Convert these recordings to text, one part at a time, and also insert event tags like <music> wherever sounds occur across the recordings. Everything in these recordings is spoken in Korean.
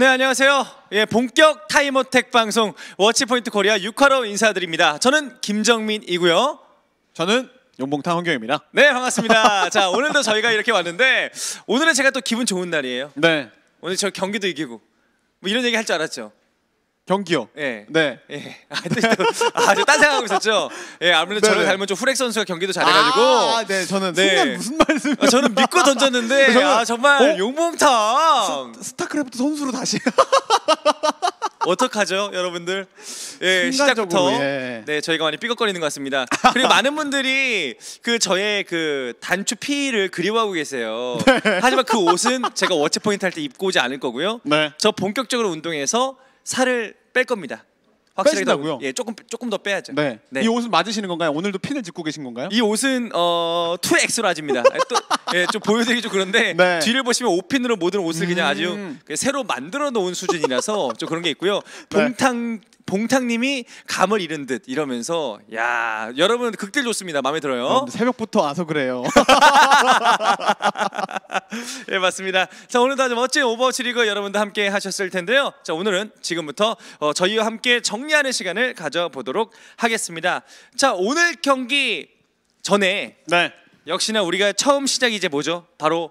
네, 안녕하세요. 예, 본격 타이머텍 방송 워치포인트 코리아 6화로 인사드립니다. 저는 김정민이고요. 저는 용봉탕 헌경입니다. 네, 반갑습니다. <laughs> 자, 오늘도 저희가 이렇게 왔는데 오늘은 제가 또 기분 좋은 날이에요. 네. 오늘 저 경기도 이기고 뭐 이런 얘기 할 줄 알았죠. 경기요. 예. 네. 예. <laughs> 아, 저딴 네. 아, 생각하고 있었죠. 예, 아무래도 저를 네, 네. 닮은 좀 후렉 선수가 경기도 잘해가지고. 아, 네, 저는 네. 순간 무슨 말씀? 아, 저는 믿고 던졌는데, <laughs> 저는, 아 정말 어? 용몽탕. 스, 타크래프트 선수로 다시. <laughs> 어떡하죠, 여러분들? 예, 시작부터 예. 네 저희가 많이 삐걱거리는 것 같습니다. 그리고 많은 분들이 그 저의 그 단추 피를 그리워하고 계세요. 네. 하지만 그 옷은 제가 워치 포인트 할 때 입고 오지 않을 거고요. 네. 저 본격적으로 운동해서 살을 뺄 겁니다. 확실히 빼신다고요? 더, 예, 조금 조금 더 빼야죠. 네. 네. 이 옷은 맞으시는 건가요? 오늘도 핀을 짚고 계신 건가요? 이 옷은 어 2X로 아집니다. 아, 또, 예, 좀 보여드리기 좀 그런데 네. 뒤를 보시면 5핀으로 모든 옷을 음~ 그냥 아주 음. 그 새로 만들어 놓은 수준이라서 좀 그런 게 있고요. 네. 봉탕 봉탕님이 감을 잃은 듯 이러면서 야 여러분 극딜 좋습니다. 마음에 들어요. 아, 새벽부터 와서 그래요. <laughs> 예 맞습니다. 자 오늘도 아주 멋진 오버워치 리그 여러분도 함께 하셨을 텐데요. 자 오늘은 지금부터 어, 저희와 함께 정리하는 시간을 가져보도록 하겠습니다. 자 오늘 경기 전에 네. 역시나 우리가 처음 시작이 이제 뭐죠? 바로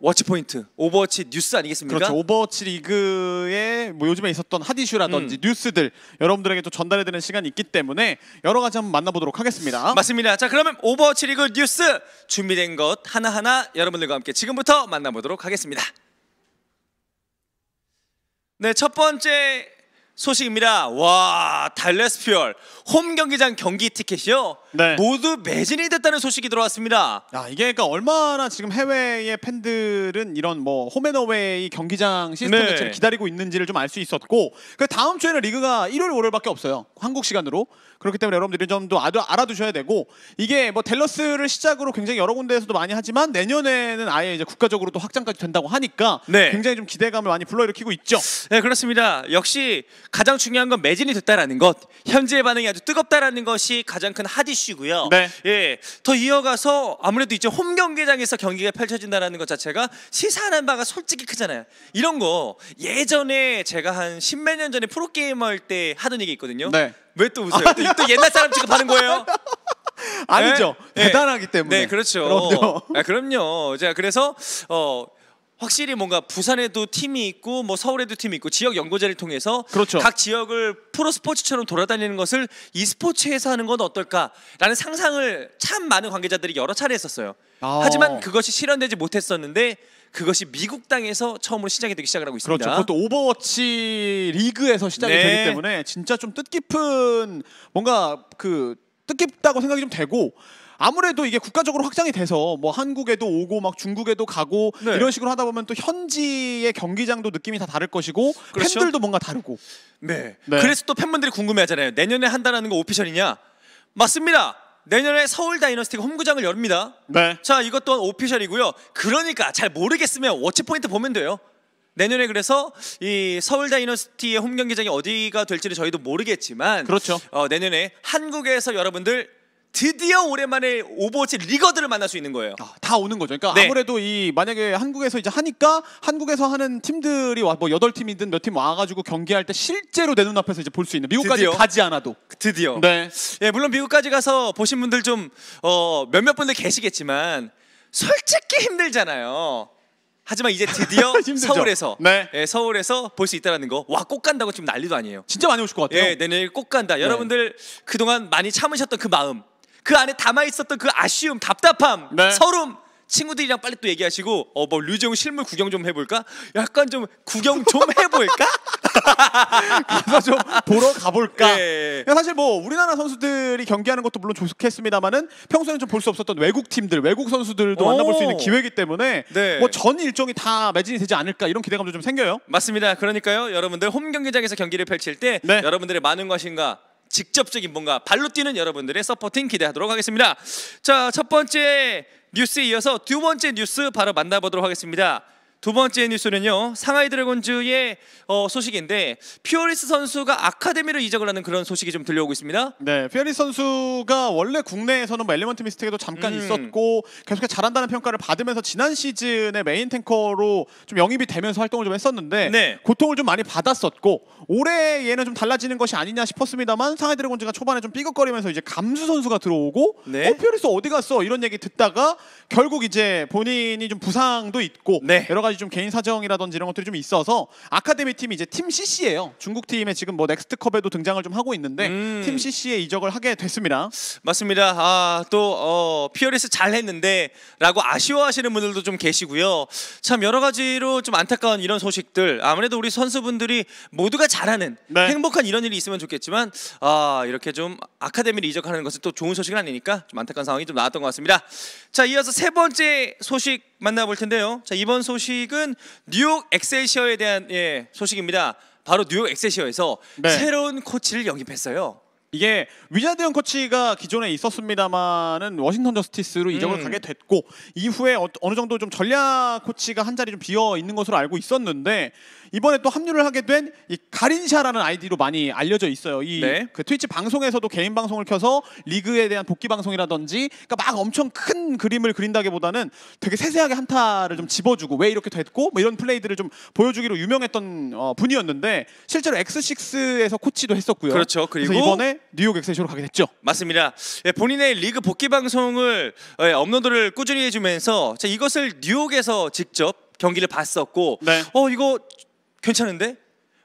워치포인트, 오버워치 뉴스 아니겠습니까? 그렇죠. 오버워치 리그에 뭐 요즘에 있었던 핫 이슈라든지 음. 뉴스들 여러분들에게 또 전달해드리는 시간이 있기 때문에 여러 가지 한번 만나보도록 하겠습니다. 맞습니다. 자 그러면 오버워치 리그 뉴스 준비된 것 하나하나 여러분들과 함께 지금부터 만나보도록 하겠습니다. 네, 첫 번째 소식입니다. 와, 달레스피얼 홈 경기장 경기 티켓이요. 네. 모두 매진이 됐다는 소식이 들어왔습니다. 아 이게 그러니까 얼마나 지금 해외의 팬들은 이런 뭐 홈앤어웨이 경기장 시스템 네. 자체를 기다리고 있는지를 좀 알 수 있었고 그 다음 주에는 리그가 1월 5월밖에 없어요. 한국 시간으로 그렇기 때문에 여러분들이 좀 더 알아두셔야 되고 이게 뭐 댈러스를 시작으로 굉장히 여러 군데에서도 많이 하지만 내년에는 아예 이제 국가적으로 도 확장까지 된다고 하니까 네. 굉장히 좀 기대감을 많이 불러일으키고 있죠. 네 그렇습니다. 역시 가장 중요한 건 매진이 됐다라는 것, 현지의 반응이 아주 뜨겁다라는 것이 가장 큰 핫이슈. 해주시고요. 네. 예, 더 이어가서 아무래도 이제 홈 경기장에서 경기가 펼쳐진다는 것 자체가 시사하는 바가 솔직히 크잖아요. 이런 거 예전에 제가 한 십몇 년 전에 프로게이머 할 때 하던 얘기 있거든요. 네. 왜또 웃어요? 또, 또 옛날 사람 취급하는 거예요? 아니죠. 네? 대단하기 때문에. 네, 그렇죠. 그럼요. 아, 그럼요. 자, 그래서 어, 확실히 뭔가 부산에도 팀이 있고 뭐 서울에도 팀이 있고 지역 연고자를 통해서 그렇죠. 각 지역을 프로 스포츠처럼 돌아다니는 것을 이스포츠에서 하는 건 어떨까라는 상상을 참 많은 관계자들이 여러 차례 했었어요. 아. 하지만 그것이 실현되지 못했었는데 그것이 미국 땅에서 처음으로 시작이 되기 시작을 하고 있습니다. 그렇죠. 그것도 오버워치 리그에서 시작이 네. 되기 때문에 진짜 좀 뜻깊은 뭔가 그 뜻깊다고 생각이 좀 되고 아무래도 이게 국가적으로 확장이 돼서 뭐 한국에도 오고 막 중국에도 가고 네. 이런 식으로 하다 보면 또 현지의 경기장도 느낌이 다 다를 것이고 그렇죠? 팬들도 뭔가 다르고. 네. 네. 그래서 또 팬분들이 궁금해하잖아요. 내년에 한다는거 오피셜이냐? 맞습니다. 내년에 서울 다이너스티가 홈구장을 엽니다. 네. 자, 이것 또한 오피셜이고요. 그러니까 잘 모르겠으면 워치 포인트 보면 돼요. 내년에 그래서 이 서울 다이너스티의 홈 경기장이 어디가 될지를 저희도 모르겠지만 그렇죠. 어, 내년에 한국에서 여러분들 드디어 오랜만에 오버워치 리거들을 만날 수 있는 거예요. 아, 다 오는 거죠. 그러니까 네. 아무래도 이 만약에 한국에서 이제 하니까 한국에서 하는 팀들이 와, 뭐 여덟 팀이든 몇 팀 와가지고 경기할 때 실제로 내 눈앞에서 이제 볼 수 있는 미국까지 드디어. 가지 않아도 드디어. 네. 예, 물론 미국까지 가서 보신 분들 좀 어, 몇몇 분들 계시겠지만 솔직히 힘들잖아요. 하지만 이제 드디어 <laughs> 서울에서 네. 예, 서울에서 볼 수 있다라는 거. 와 꼭 간다고 지금 난리도 아니에요. 진짜 많이 오실 것 같아요. 예, 내일 꼭 간다. 네. 여러분들 그동안 많이 참으셨던 그 마음 그 안에 담아 있었던 그 아쉬움, 답답함, 네. 서름 친구들이랑 빨리 또 얘기하시고 어 뭐 류재용 실물 구경 좀 해볼까? 약간 좀 구경 좀 해볼까? 가서 <laughs> 좀 보러 가볼까? 예, 예, 예. 그러니까 사실 뭐 우리나라 선수들이 경기하는 것도 물론 좋겠습니다만은 평소에는 좀 볼 수 없었던 외국 팀들, 외국 선수들도 만나볼 수 있는 기회이기 때문에 네. 뭐전 일정이 다 매진이 되지 않을까 이런 기대감도 좀 생겨요. 맞습니다. 그러니까요, 여러분들 홈 경기장에서 경기를 펼칠 때 네. 여러분들의 많은 것인가 직접적인 뭔가 발로 뛰는 여러분들의 서포팅 기대하도록 하겠습니다. 자, 첫 번째 뉴스에 이어서 두 번째 뉴스 바로 만나보도록 하겠습니다. 두 번째 뉴스는요 상하이 드래곤즈의 어, 소식인데 피어리스 선수가 아카데미로 이적을 하는 그런 소식이 좀 들려오고 있습니다. 네, 피어리스 선수가 원래 국내에서는 뭐 엘리먼트 미스틱에도 잠깐 음. 있었고 계속해서 잘한다는 평가를 받으면서 지난 시즌에 메인 탱커로 좀 영입이 되면서 활동을 좀 했었는데 네. 고통을 좀 많이 받았었고 올해 얘는 좀 달라지는 것이 아니냐 싶었습니다만 상하이 드래곤즈가 초반에 좀 삐걱거리면서 이제 감수 선수가 들어오고 네. 어 피어리스 어디 갔어 이런 얘기 듣다가 결국 이제 본인이 좀 부상도 있고 네. 여러 가지 가지 좀 개인 사정이라든지 이런 것들이 좀 있어서 아카데미 팀이 이제 팀 CC예요. 중국 팀에 지금 뭐 넥스트 컵에도 등장을 좀 하고 있는데 음. 팀 CC에 이적을 하게 됐습니다. 맞습니다. 아, 또 어, 피어리스 잘했는데라고 아쉬워하시는 분들도 좀 계시고요. 참 여러 가지로 좀 안타까운 이런 소식들. 아무래도 우리 선수분들이 모두가 잘하는 네. 행복한 이런 일이 있으면 좋겠지만 아, 이렇게 좀 아카데미를 이적하는 것은 또 좋은 소식은 아니니까 좀 안타까운 상황이 좀 나왔던 것 같습니다. 자, 이어서 세 번째 소식 만나볼 텐데요. 자, 이번 소식은 뉴욕 엑셀시어에 대한 예, 소식입니다. 바로 뉴욕 엑셀시어에서 네. 새로운 코치를 영입했어요. 이게 위자드형 코치가 기존에 있었습니다만은 워싱턴 저스티스로 이적을 음. 가게 됐고 이후에 어, 느 정도 좀 전략 코치가 한 자리 좀 비어 있는 것으로 알고 있었는데 이번에 또 합류를 하게 된 이 가린샤라는 아이디로 많이 알려져 있어요. 이 네. 그 트위치 방송에서도 개인 방송을 켜서 리그에 대한 복귀 방송이라든지 그러니까 막 엄청 큰 그림을 그린다기보다는 되게 세세하게 한타를 좀 집어주고 왜 이렇게 됐고 뭐 이런 플레이들을 좀 보여주기로 유명했던 어, 분이었는데 실제로 X6에서 코치도 했었고요. 그렇죠. 그리고 이번에 뉴욕 엑세쇼로 가게 됐죠. 맞습니다. 예, 본인의 리그 복귀 방송을 예, 업로드를 꾸준히 해주면서 자, 이것을 뉴욕에서 직접 경기를 봤었고 네. 어 이거 괜찮은데?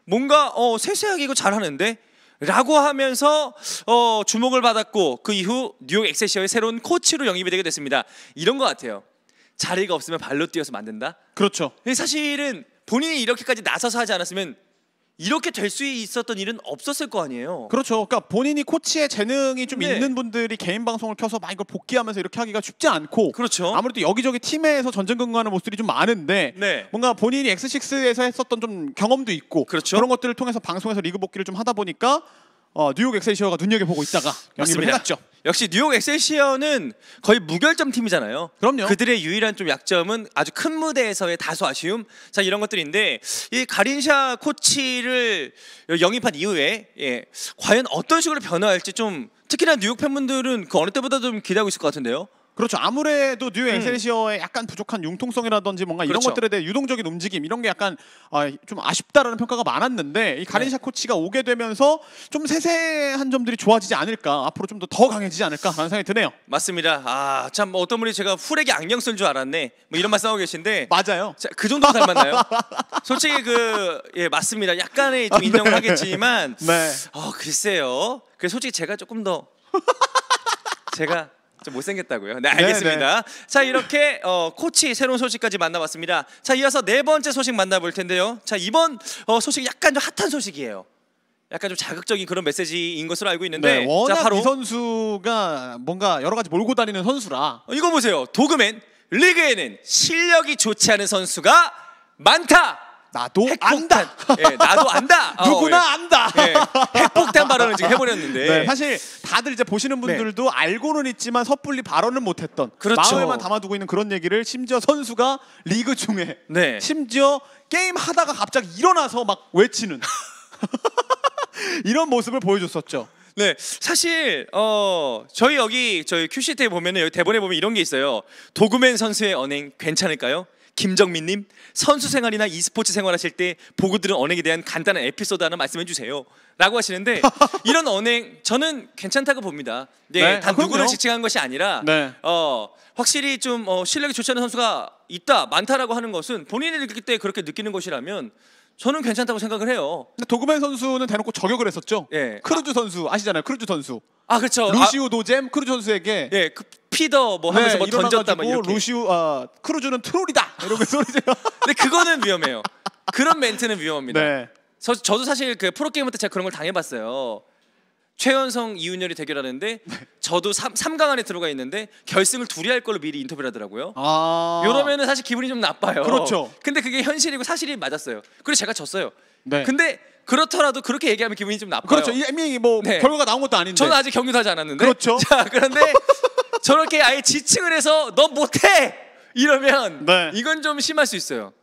뭔가 어, 세세하게 이거 잘하는데? 라고 하면서 어, 주목을 받았고 그 이후 뉴욕 엑세시어의 새로운 코치로 영입이 되게 됐습니다. 이런 것 같아요. 자리가 없으면 발로 뛰어서 만든다. 그렇죠. 사실은 본인이 이렇게까지 나서서 하지 않았으면 이렇게 될 수 있었던 일은 없었을 거 아니에요. 그렇죠. 그러니까 본인이 코치의 재능이 좀 네. 있는 분들이 개인 방송을 켜서 막 이걸 복귀하면서 이렇게 하기가 쉽지 않고 그렇죠. 아무래도 여기저기 팀에서 전전 근거하는 모습들이 좀 많은데 네. 뭔가 본인이 X6에서 했었던 좀 경험도 있고 그렇죠. 그런 것들을 통해서 방송에서 리그 복귀를 좀 하다 보니까 어, 뉴욕 엑셀시어가 눈여겨보고 있다가 연습을 해놨죠. 역시 뉴욕 엑셀시어는 거의 무결점 팀이잖아요. 그럼요. 그들의 유일한 좀 약점은 아주 큰 무대에서의 다소 아쉬움, 자 이런 것들인데 이 가린샤 코치를 영입한 이후에 예, 과연 어떤 식으로 변화할지 좀 특히나 뉴욕 팬분들은 그 어느 때보다 좀 기대하고 있을 것 같은데요. 그렇죠. 아무래도 뉴 엑셀시어의 음. 약간 부족한 융통성이라든지 뭔가 이런 그렇죠. 것들에 대해 유동적인 움직임 이런 게 약간 아, 좀 아쉽다라는 평가가 많았는데 이 가린샤 네. 코치가 오게 되면서 좀 세세한 점들이 좋아지지 않을까 앞으로 좀 더 강해지지 않을까하는 생각이 드네요. 맞습니다. 아참 뭐 어떤 분이 제가 후렉이 안경 쓴 줄 알았네 뭐 이런 말씀하고 계신데 <laughs> 맞아요. 자, 그 정도 닮았나요? 솔직히 그예 맞습니다. 약간의 좀 인정을 아, 네. 하겠지만 네. 어 글쎄요. 그 솔직히 제가 조금 더 제가 좀 못생겼다고요. 네, 네 알겠습니다. 네. 자 이렇게 어, 코치 새로운 소식까지 만나봤습니다. 자 이어서 네 번째 소식 만나볼 텐데요. 자 이번 어, 소식 이 약간 좀 핫한 소식이에요. 약간 좀 자극적인 그런 메시지인 것으로 알고 있는데 네, 워낙 자, 바로 이 선수가 뭔가 여러 가지 몰고 다니는 선수라 어, 이거 보세요. 도그맨 리그에는 실력이 좋지 않은 선수가 많다. 나도 안다. 예, 나도 안다. <laughs> 어, 누구나 예. 안다. 예, 핵폭탄 발언을 지금 해버렸는데 네, 사실 다들 이제 보시는 네. 분들도 알고는 있지만 섣불리 발언을 못했던 그렇죠. 마음에만 담아두고 있는 그런 얘기를 심지어 선수가 리그 중에 네. 심지어 게임 하다가 갑자기 일어나서 막 외치는 <laughs> 이런 모습을 보여줬었죠. 네, 사실 어 저희 여기 저희 큐 c t 에 보면은 여기 대본에 보면 이런 게 있어요. 도그맨 선수의 언행 괜찮을까요? 김정민님 선수 생활이나 e스포츠 생활하실 때 보고 들은 언행에 대한 간단한 에피소드 하나 말씀해 주세요. 라고 하시는데 <laughs> 이런 언행 저는 괜찮다고 봅니다. 네, 네. 단 아, 누구를 지칭한 것이 아니라 네. 어, 확실히 좀 어, 실력이 좋지 않은 선수가 있다 많다라고 하는 것은 본인이 느낄 때 그렇게 느끼는 것이라면 저는 괜찮다고 생각을 해요. 도그맨 선수는 대놓고 저격을 했었죠. 예. 크루즈 선수 아시잖아요. 크루즈 선수. 아 그렇죠. 루시우 아, 노잼 크루즈 선수에게 예, 그, 스피더 뭐 하면서 네, 뭐 던졌다 막 이렇게 루시우 아, 크루즈는 트롤이다 이러고 소리지 <laughs> 근데 그거는 위험해요. 그런 멘트는 위험합니다. 네. 저, 저도 사실 그 프로게이머 때 제가 그런 걸 당해봤어요. 최연성 이윤열이 대결하는데 네. 저도 3, 3강 안에 들어가 있는데 결승을 둘이 할 걸로 미리 인터뷰를 하더라고요. 아. 이러면 사실 기분이 좀 나빠요. 그렇죠. 근데 그게 현실이고 사실이 맞았어요. 그리고 제가 졌어요. 네. 근데 그렇더라도 그렇게 얘기하면 기분이 좀 나빠요. 그렇죠. 이 해밍이 뭐 네. 결과가 나온 것도 아닌데. 저는 아직 경유하지 않았는데. 그렇죠. <laughs> 자 그런데 <laughs> 저렇게 아예 지칭을 해서 넌 못해 이러면 네. 이건 좀 심할 수 있어요.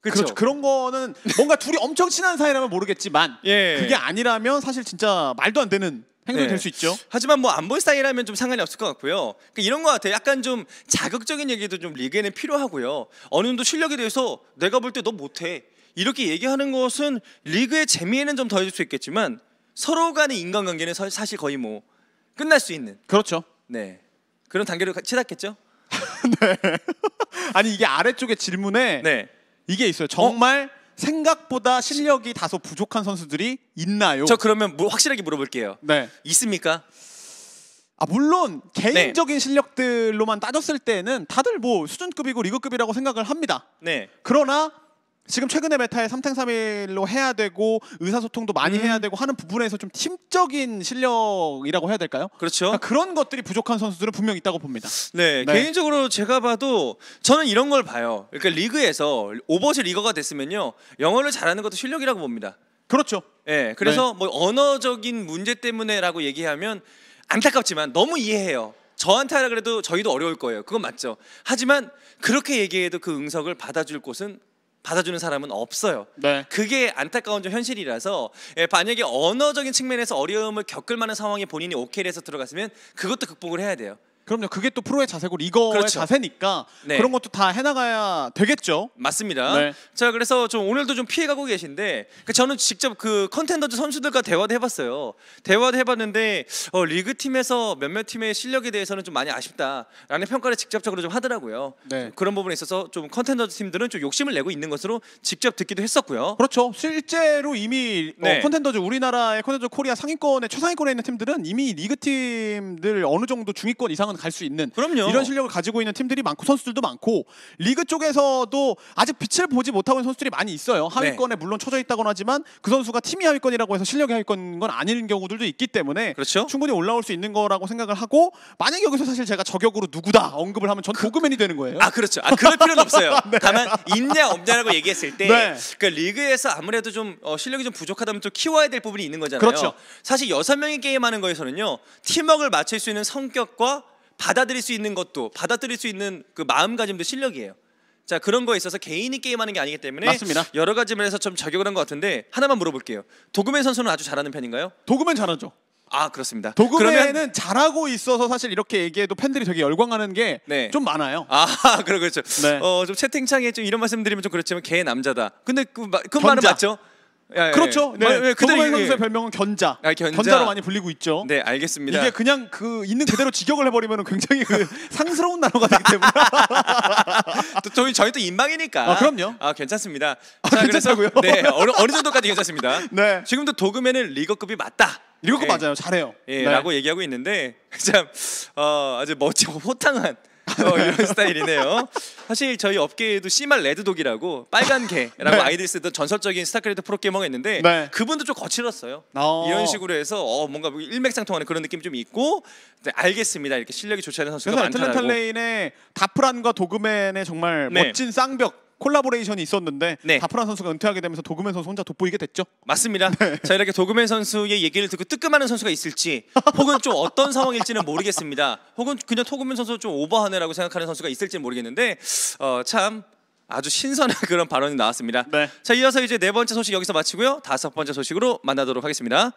그렇죠. 그렇죠. 그런 거는 뭔가 둘이 엄청 친한 사이라면 모르겠지만 예. 그게 아니라면 사실 진짜 말도 안 되는 행동이 네. 될수 있죠. 하지만 뭐 안 볼 사이라면 좀 상관이 없을 것 같고요. 그러니까 이런 것 같아요. 약간 좀 자극적인 얘기도 좀 리그에는 필요하고요. 어느 정도 실력에 대해서 내가 볼 때 너 못해. 이렇게 얘기하는 것은 리그의 재미에는 좀더해질수 있겠지만 서로 간의 인간관계는 사실 거의 뭐 끝날 수 있는 그렇죠. 네 그런 단계를 치닫겠죠. <laughs> 네. <laughs> 아니 이게 아래쪽에 질문에 네 이게 있어요. 정말 생각보다 실력이 다소 부족한 선수들이 있나요? 저 그러면 뭐 확실하게 물어볼게요. 네. 있습니까? 아 물론 개인적인 네. 실력들로만 따졌을 때는 다들 뭐 수준급이고 리그급이라고 생각을 합니다. 네. 그러나 지금 최근에 메타에 3탱 3일로 해야 되고 의사소통도 많이 음. 해야 되고 하는 부분에서 좀 팀적인 실력이라고 해야 될까요? 그렇죠. 그러니까 그런 것들이 부족한 선수들은 분명 있다고 봅니다. 네, 네, 개인적으로 제가 봐도 저는 이런 걸 봐요. 그러니까 리그에서 오버워 리거가 됐으면요. 영어를 잘하는 것도 실력이라고 봅니다. 그렇죠. 예. 네, 그래서 네. 뭐 언어적인 문제 때문에라고 얘기하면 안타깝지만 너무 이해해요. 저한테 하라 그래도 저희도 어려울 거예요. 그건 맞죠. 하지만 그렇게 얘기해도 그 응석을 받아줄 곳은 받아주는 사람은 없어요. 네. 그게 안타까운 좀 현실이라서 예, 만약에 언어적인 측면에서 어려움을 겪을 만한 상황에 본인이 오케이를 해서 들어갔으면 그것도 극복을 해야 돼요. 그럼요. 그게 또 프로의 자세고 이거의 그렇죠. 자세니까 네. 그런 것도 다 해나가야 되겠죠. 맞습니다. 네. 자 그래서 좀 오늘도 좀 피해가고 계신데 그 저는 직접 그 컨텐더즈 선수들과 대화도 해봤어요. 대화도 해봤는데 어, 리그 팀에서 몇몇 팀의 실력에 대해서는 좀 많이 아쉽다라는 평가를 직접적으로 좀 하더라고요. 네. 그런 부분에 있어서 좀 컨텐더즈 팀들은 좀 욕심을 내고 있는 것으로 직접 듣기도 했었고요. 그렇죠. 실제로 이미 어, 네. 컨텐더즈 우리나라의 컨텐더즈 코리아 상위권에 최상위권에 있는 팀들은 이미 리그 팀들 어느 정도 중위권 이상은 갈수 있는 그럼요. 이런 실력을 가지고 있는 팀들이 많고 선수들도 많고 리그 쪽에서도 아직 빛을 보지 못하고 있는 선수들이 많이 있어요. 하위권에 네. 물론 쳐져 있다곤 하지만 그 선수가 팀이 하위권이라고 해서 실력이 하위권인 건 아닌 경우들도 있기 때문에 그렇죠? 충분히 올라올 수 있는 거라고 생각을 하고 만약 여기서 사실 제가 저격으로 누구다 언급을 하면 전 그, 보그맨이 되는 거예요. 아 그렇죠. 아 그럴 필요는 없어요. <laughs> 네. 다만 있냐 없냐라고 얘기했을 때 네. 그러니까 리그에서 아무래도 좀 어, 실력이 좀 부족하다면 좀 키워야 될 부분이 있는 거잖아요. 그렇죠. 사실 여섯 명이 게임하는 거에서는요 팀웍을 맞출 수 있는 성격과 받아들일 수 있는 것도 받아들일 수 있는 그 마음가짐도 실력이에요. 자 그런 거에 있어서 개인이 게임하는 게 아니기 때문에 맞습니다. 여러 가지 면에서 좀 적용을 한 것 같은데 하나만 물어볼게요. 도그맨 선수는 아주 잘하는 편인가요? 도그맨 잘하죠. 아 그렇습니다. 도그맨은 그러면... 잘하고 있어서 사실 이렇게 얘기해도 팬들이 되게 열광하는 게좀 네. 많아요. 아그 <laughs> 그렇죠, 그렇죠. 네. 어좀 채팅창에 좀 이런 말씀드리면 좀 그렇지만 개 남자다. 근데 그, 그 말은 맞죠? 예, 예, 그렇죠. 네, 네, 그대로 선수의 예. 별명은 견자. 아, 견자. 로 많이 불리고 있죠. 네, 알겠습니다. 이게 그냥 그 있는 그대로 직역을 해버리면 굉장히 그 <laughs> 상스러운 단어가 되기 때문에 <laughs> 또 저희 저희 또 인방이니까. 아, 그럼요. 아 괜찮습니다. 아, 괜찮다고요? 네, 어느, 어느 정도까지 괜찮습니다. <laughs> 네. 지금도 도금에는 리거급이 맞다. 리거급 네. 맞아요. 잘해요. 예, 네. 라고 얘기하고 있는데 참 어, 아주 멋지고 호탕한 <laughs> 어, 이런 스타일이네요. 사실 저희 업계에도 씨말 레드독이라고 빨간 개라고 네. 아이들 쓰던 전설적인 스타크래프트 프로게이머가 있는데 네. 그분도 좀 거칠었어요. 어. 이런 식으로 해서 어, 뭔가 뭐 일맥상통하는 그런 느낌이 좀 있고 네, 알겠습니다. 이렇게 실력이 좋지 않은 선수가 많다고. 그래서 틀 레인의 다프란과 도그맨의 정말 네. 멋진 쌍벽 콜라보레이션이 있었는데 네. 다프란 선수가 은퇴하게 되면서 도그맨 선수 혼자 돋보이게 됐죠. 맞습니다. 네. 자 이렇게 도그맨 선수의 얘기를 듣고 뜨끔하는 선수가 있을지 혹은 좀 어떤 상황일지는 모르겠습니다. 혹은 그냥 도그맨 선수 좀 오버하네라고 생각하는 선수가 있을지는 모르겠는데 어, 참 아주 신선한 <laughs> 그런 발언이 나왔습니다. 네. 자 이어서 이제 네 번째 소식 여기서 마치고요. 다섯 번째 소식으로 만나도록 하겠습니다.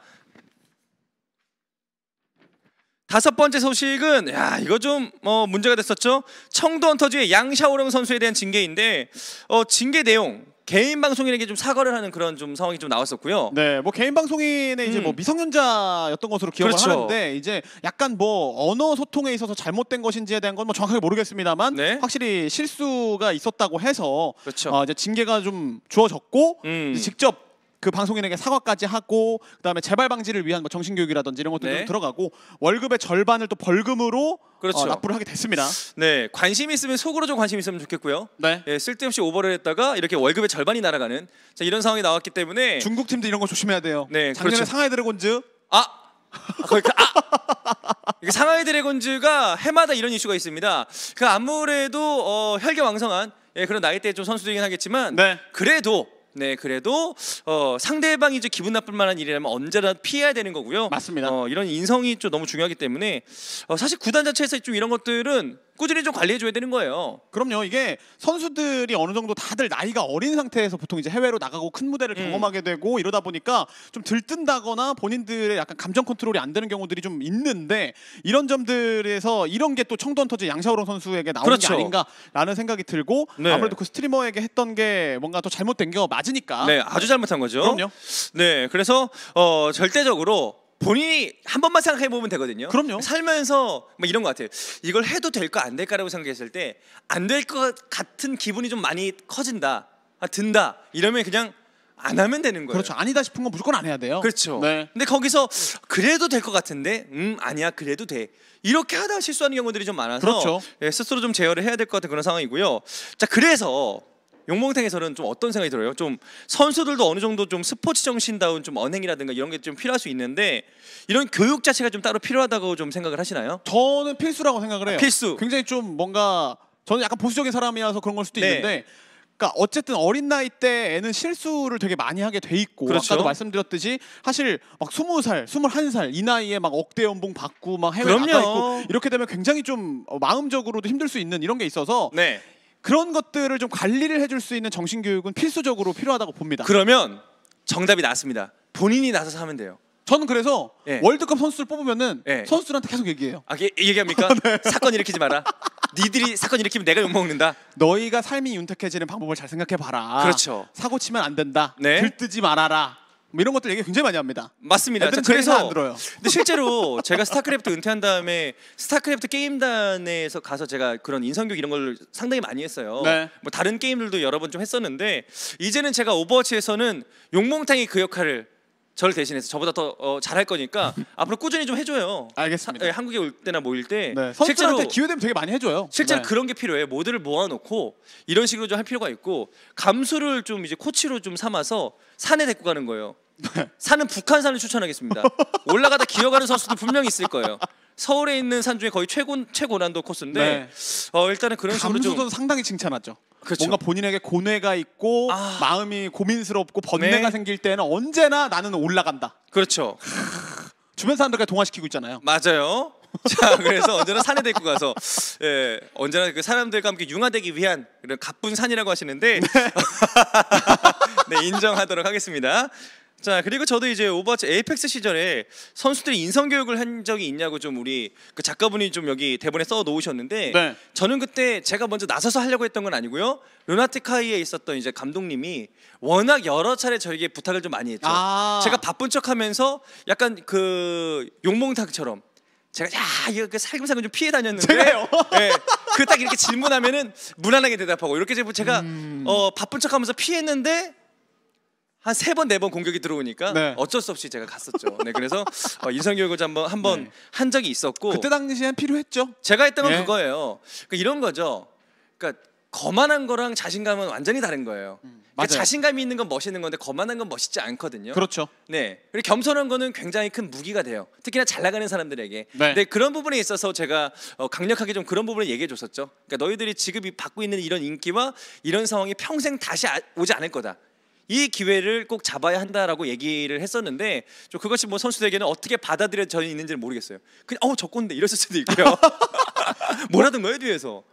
다섯 번째 소식은 야 이거 좀 뭐 문제가 됐었죠. 청도 헌터즈의 양샤오령 선수에 대한 징계인데 어, 징계 내용 개인 방송인에게 좀 사과를 하는 그런 좀 상황이 좀 나왔었고요. 네, 뭐 개인 방송인의 이제 뭐 음. 미성년자였던 것으로 기억을 그렇죠. 하는데 이제 약간 뭐 언어 소통에 있어서 잘못된 것인지에 대한 건 뭐 정확하게 모르겠습니다만 네? 확실히 실수가 있었다고 해서 그렇죠. 어, 이제 징계가 좀 주어졌고 음. 직접 그 방송인에게 사과까지 하고 그다음에 재발 방지를 위한 뭐 정신 교육이라든지 이런 것도 네. 들어가고 월급의 절반을 또 벌금으로 어, 그렇죠. 어, 납부를 하게 됐습니다. 네, 관심 있으면 속으로 좀 관심 있으면 좋겠고요. 네, 예, 쓸데없이 오버를 했다가 이렇게 월급의 절반이 날아가는 자, 이런 상황이 나왔기 때문에 중국 팀도 이런 거 조심해야 돼요. 네, 작년에 그렇죠. 상하이 드래곤즈 아 아, 거기, 그, 아! 상하이 드래곤즈가 해마다 이런 이슈가 있습니다. 그 아무래도 어, 혈기왕성한 예, 그런 나이대 좀 선수들이긴 하겠지만 네. 그래도 네, 그래도 어, 상대방이 이제 기분 나쁠 만한 일이라면 언제나 피해야 되는 거고요. 맞습니다. 어, 이런 인성이 좀 너무 중요하기 때문에 어, 사실 구단 자체에서 좀 이런 것들은 꾸준히 좀 관리해 줘야 되는 거예요. 그럼요. 이게 선수들이 어느 정도 다들 나이가 어린 상태에서 보통 이제 해외로 나가고 큰 무대를 예. 경험하게 되고 이러다 보니까 좀 들뜬다거나 본인들의 약간 감정 컨트롤이 안 되는 경우들이 좀 있는데 이런 점들에서 이런 게 또 청도원 터지 양샤오롱 선수에게 나오는 그렇죠. 게 아닌가라는 생각이 들고 네. 아무래도 그 스트리머에게 했던 게 뭔가 또 잘못된 게 맞으니까. 네, 아주 잘못한 거죠. 그럼요. 네, 그래서 어, 절대적으로 본인이 한 번만 생각해 보면 되거든요. 그럼요. 살면서 막 이런 것 같아요. 이걸 해도 될까 안 될까라고 생각했을 때 안 될 것 같은 기분이 좀 많이 커진다, 아, 든다 이러면 그냥 안 하면 되는 거예요. 그렇죠. 아니다 싶은 건 무조건 안 해야 돼요. 그렇죠. 네. 근데 거기서 그래도 될 것 같은데, 음 아니야 그래도 돼. 이렇게 하다 실수하는 경우들이 좀 많아서 그렇죠. 예, 스스로 좀 제어를 해야 될 것 같은 그런 상황이고요. 자 그래서 용봉탱에서는 좀 어떤 생각이 들어요? 좀 선수들도 어느 정도 좀 스포츠 정신다운 좀 언행이라든가 이런 게 좀 필요할 수 있는데 이런 교육 자체가 좀 따로 필요하다고 좀 생각을 하시나요? 저는 필수라고 생각을 해요. 아, 필수. 굉장히 좀 뭔가 저는 약간 보수적인 사람이어서 그런 걸 수도 네. 있는데 그러니까 어쨌든 어린 나이 때에는 실수를 되게 많이 하게 돼 있고 그렇죠. 아까도 말씀드렸듯이 사실 막 스무 살 스물한 살 이 나이에 막 억대 연봉 받고 막 해외 나가 있고 이렇게 되면 굉장히 좀 마음적으로도 힘들 수 있는 이런 게 있어서 네. 그런 것들을 좀 관리를 해줄 수 있는 정신 교육은 필수적으로 필요하다고 봅니다. 그러면 정답이 나왔습니다. 본인이 나서서 하면 돼요. 저는 그래서 예. 월드컵 선수를 뽑으면은 예. 선수들한테 계속 얘기해요. 아, 얘기합니까? <laughs> 네. 사건 일으키지 마라. 니들이 사건 일으키면 내가 욕먹는다. 너희가 삶이 윤택해지는 방법을 잘 생각해 봐라. 그렇죠. 사고 치면 안 된다. 네. 들뜨지 말아라. 뭐 이런 것들 얘기 굉장히 많이 합니다. 맞습니다. 그래서 안 들어요. 근데 실제로 <laughs> 제가 스타크래프트 은퇴한 다음에 스타크래프트 게임단에서 가서 제가 그런 인성교육 이런 걸 상당히 많이 했어요. 네. 뭐 다른 게임들도 여러 번 좀 했었는데 이제는 제가 오버워치에서는 용몽탕이 그 역할을 저를 대신해서 저보다 더 어, 잘할 거니까 <laughs> 앞으로 꾸준히 좀 해줘요. 알겠습니다. 하, 예, 한국에 올 때나 모일 뭐 때 네. 실제로 기회 되면 되게 많이 해줘요. 실제로 네. 그런 게 필요해요. 모드를 모아놓고 이런 식으로 좀 할 필요가 있고 감수를 좀 이제 코치로 좀 삼아서 산에 데리고 가는 거예요. 산은 북한산을 추천하겠습니다. <laughs> 올라가다 기어가는 선수도 분명히 있을 거예요. 서울에 있는 산 중에 거의 최고 최고난도 코스인데 네. 어, 일단은 그런 식으로 감수도 상당히 칭찬하죠. 그렇죠. 뭔가 본인에게 고뇌가 있고 아. 마음이 고민스럽고 번뇌가 네. 생길 때는 언제나 나는 올라간다. 그렇죠. <laughs> 주변 사람들과 동화시키고 있잖아요. 맞아요. 자 그래서 언제나 산에 데리고 가서 예 언제나 그 사람들과 함께 융화되기 위한 그런 가쁜 산이라고 하시는데 네, <laughs> 네 인정하도록 하겠습니다. 자 그리고 저도 이제 오버워치 에이펙스 시절에 선수들이 인성 교육을 한 적이 있냐고 좀 우리 그 작가분이 좀 여기 대본에 써 놓으셨는데 네. 저는 그때 제가 먼저 나서서 하려고 했던 건 아니고요 르나티카이에 있었던 이제 감독님이 워낙 여러 차례 저에게 부탁을 좀 많이 했죠 아 제가 바쁜 척하면서 약간 그 용몽탕처럼 제가 야 이거 그 살금살금 좀 피해 다녔는데 제가요? 네, 그 딱 이렇게 질문하면은 무난하게 대답하고 이렇게 제가 음... 어 바쁜 척하면서 피했는데 한세번네번 네 공격이 들어오니까 네. 어쩔 수 없이 제가 갔었죠. 네, 그래서 어, 인성교육을 한번 한번 네. 한 적이 있었고 그때 당시엔 필요했죠. 제가 했던 건 예. 그거예요. 그러니까 이런 거죠. 그러니까 거만한 거랑 자신감은 완전히 다른 거예요. 음, 그러니까 자신감이 있는 건 멋있는 건데 거만한 건 멋있지 않거든요. 그렇죠. 네. 그리고 겸손한 거는 굉장히 큰 무기가 돼요. 특히나 잘 나가는 사람들에게. 네. 근데 그런 부분에 있어서 제가 어, 강력하게 좀 그런 부분을 얘기해 줬었죠. 그러니까 너희들이 지금 받고 있는 이런 인기와 이런 상황이 평생 다시 아, 오지 않을 거다. 이 기회를 꼭 잡아야 한다라고 얘기를 했었는데 좀 그것이 뭐 선수들에게는 어떻게 받아들여져 있는지는 모르겠어요. 그냥 어저 건데 이랬을 수도 있고요. <laughs> <laughs> 뭐라든 거예요 뒤에서.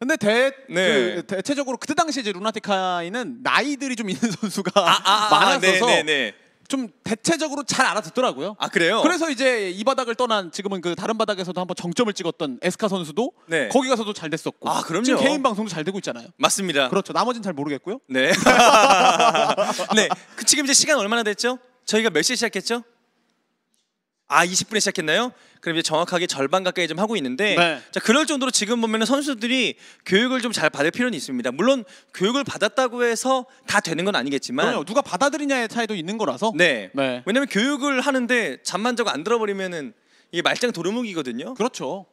근데 대, 네. 그 대체적으로 그때 당시 에 이제 루나티카이는 나이들이 좀 있는 선수가 아, 아, 아, 아 많았어서 네, 네, 네. 좀 대체적으로 잘 알아듣더라고요. 아 그래요? 그래서 이제 이 바닥을 떠난 지금은 그 다른 바닥에서도 한번 정점을 찍었던 에스카 선수도 네. 거기 가서도 잘 됐었고. 아 그럼요. 지금 개인 방송도 잘 되고 있잖아요. 맞습니다. 그렇죠. 나머지는 잘 모르겠고요. 네. <laughs> 네. 그 지금 이제 시간 얼마나 됐죠? 저희가 몇 시에 시작했죠? 아 20분에 시작했나요? 그럼 이제 정확하게 절반 가까이 좀 하고 있는데 네. 자 그럴 정도로 지금 보면은 선수들이 교육을 좀 잘 받을 필요는 있습니다. 물론 교육을 받았다고 해서 다 되는 건 아니겠지만 그럼요. 누가 받아들이냐의 차이도 있는 거라서 네. 네. 왜냐면 교육을 하는데 잠만 자고 안 들어버리면은 이게 말짱 도루묵이거든요. 그렇죠.